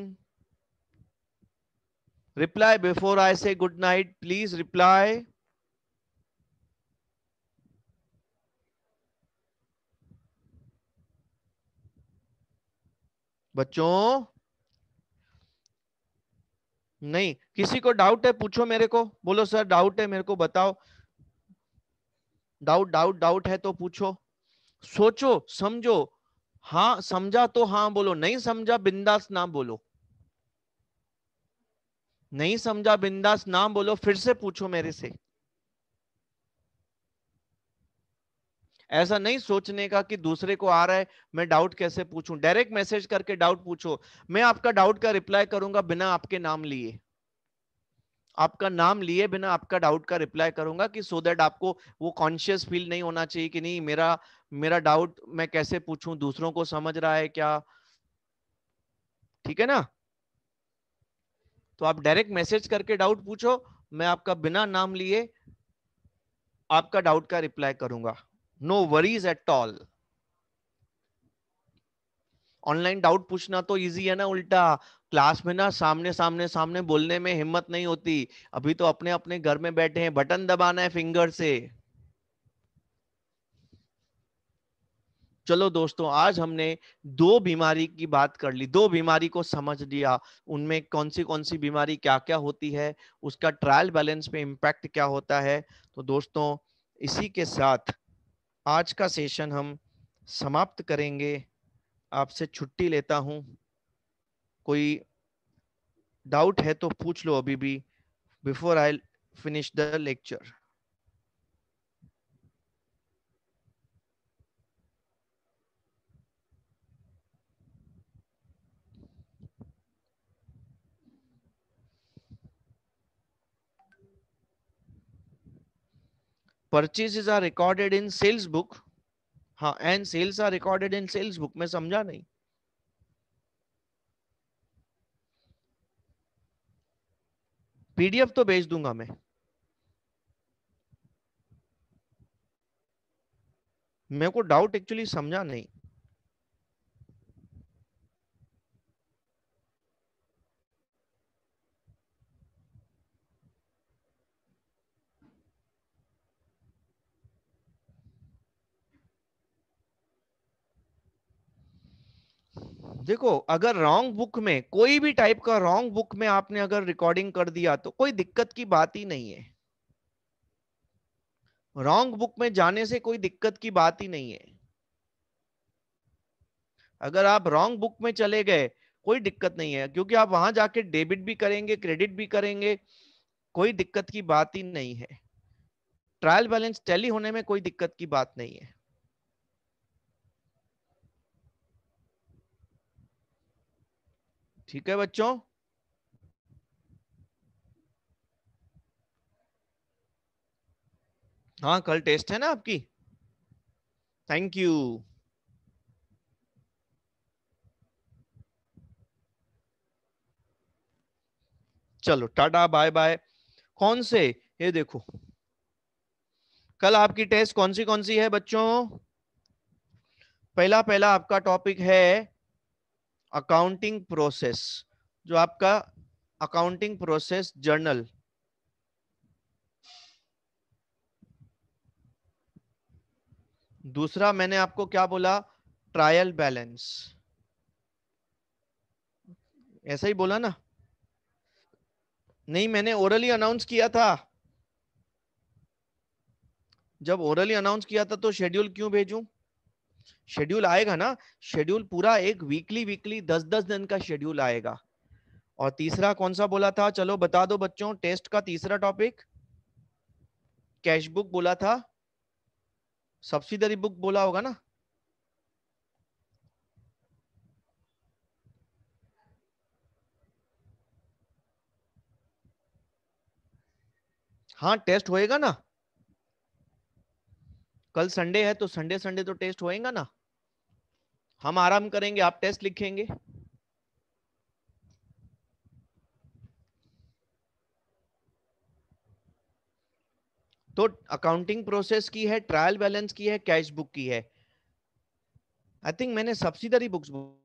reply before I say good night please reply बच्चों नहीं किसी को डाउट है पूछो मेरे को बोलो सर डाउट है मेरे को बताओ डाउट डाउट डाउट है तो पूछो सोचो समझो हाँ समझा तो हाँ बोलो नहीं समझा बिंदास ना बोलो नहीं समझा बिंदास ना बोलो फिर से पूछो मेरे से ऐसा नहीं सोचने का कि दूसरे को आ रहा है मैं डाउट कैसे पूछूं डायरेक्ट मैसेज करके डाउट पूछो मैं आपका डाउट का रिप्लाई करूंगा बिना आपके नाम लिए आपका नाम लिए बिना आपका डाउट का रिप्लाई करूंगा कि सो so दैट आपको वो कॉन्शियस फील नहीं होना चाहिए कि नहीं मेरा मेरा डाउट मैं कैसे पूछूं दूसरों को समझ रहा है क्या ठीक है ना तो आप डायरेक्ट मैसेज करके डाउट पूछो मैं आपका बिना नाम लिए आपका डाउट का रिप्लाई करूंगा no worries at all online doubt पूछना तो इजी है ना उल्टा क्लास में ना सामने सामने सामने बोलने में हिम्मत नहीं होती अभी तो अपने अपने घर में बैठे हैं बटन दबाना है फिंगर से चलो दोस्तों आज हमने दो बीमारी की बात कर ली दो बीमारी को समझ लिया उनमें कौन सी कौन सी बीमारी क्या क्या होती है उसका ट्रायल बैलेंस पे इम्पैक्ट क्या होता है तो दोस्तों इसी के साथ आज का सेशन हम समाप्त करेंगे आपसे छुट्टी लेता हूं कोई डाउट है तो पूछ लो अभी भी before I finish the lecture purchases are recorded in sales book हाँ and sales are recorded in sales book में समझा नहीं पीडीएफ तो भेज दूंगा मैं मेरे को डाउट एक्चुअली समझा नहीं देखो अगर रॉन्ग बुक में कोई भी टाइप का रॉन्ग बुक में आपने अगर रिकॉर्डिंग कर दिया तो कोई दिक्कत की बात ही नहीं है रॉन्ग बुक में जाने से कोई दिक्कत की बात ही नहीं है अगर आप रॉन्ग बुक में चले गए कोई दिक्कत नहीं है क्योंकि आप वहां जाके डेबिट भी करेंगे क्रेडिट भी करेंगे कोई दिक्कत की बात ही नहीं है ट्रायल बैलेंस टैली होने में कोई दिक्कत की बात नहीं है ठीक है बच्चों हाँ कल टेस्ट है ना आपकी थैंक यू चलो टाटा बाय बाय कौन से ये देखो कल आपकी टेस्ट कौन सी कौन सी है बच्चों पहला पहला आपका टॉपिक है अकाउंटिंग प्रोसेस जो आपका अकाउंटिंग प्रोसेस जर्नल दूसरा मैंने आपको क्या बोला ट्रायल बैलेंस ऐसा ही बोला ना नहीं मैंने ओरली अनाउंस किया था जब ओरली अनाउंस किया था तो शेड्यूल क्यों भेजूं शेड्यूल आएगा ना शेड्यूल पूरा एक वीकली वीकली दस दस दिन का शेड्यूल आएगा और तीसरा कौन सा बोला था चलो बता दो बच्चों टेस्ट का तीसरा टॉपिक कैश बुक बोला था सब्सिडरी बुक बोला होगा ना हाँ टेस्ट होएगा ना कल संडे है तो संडे संडे तो टेस्ट होएगा ना हम आराम करेंगे आप टेस्ट लिखेंगे तो अकाउंटिंग प्रोसेस की है ट्रायल बैलेंस की है कैश बुक की है आई थिंक मैंने सब्सिडरी बुक्स बुक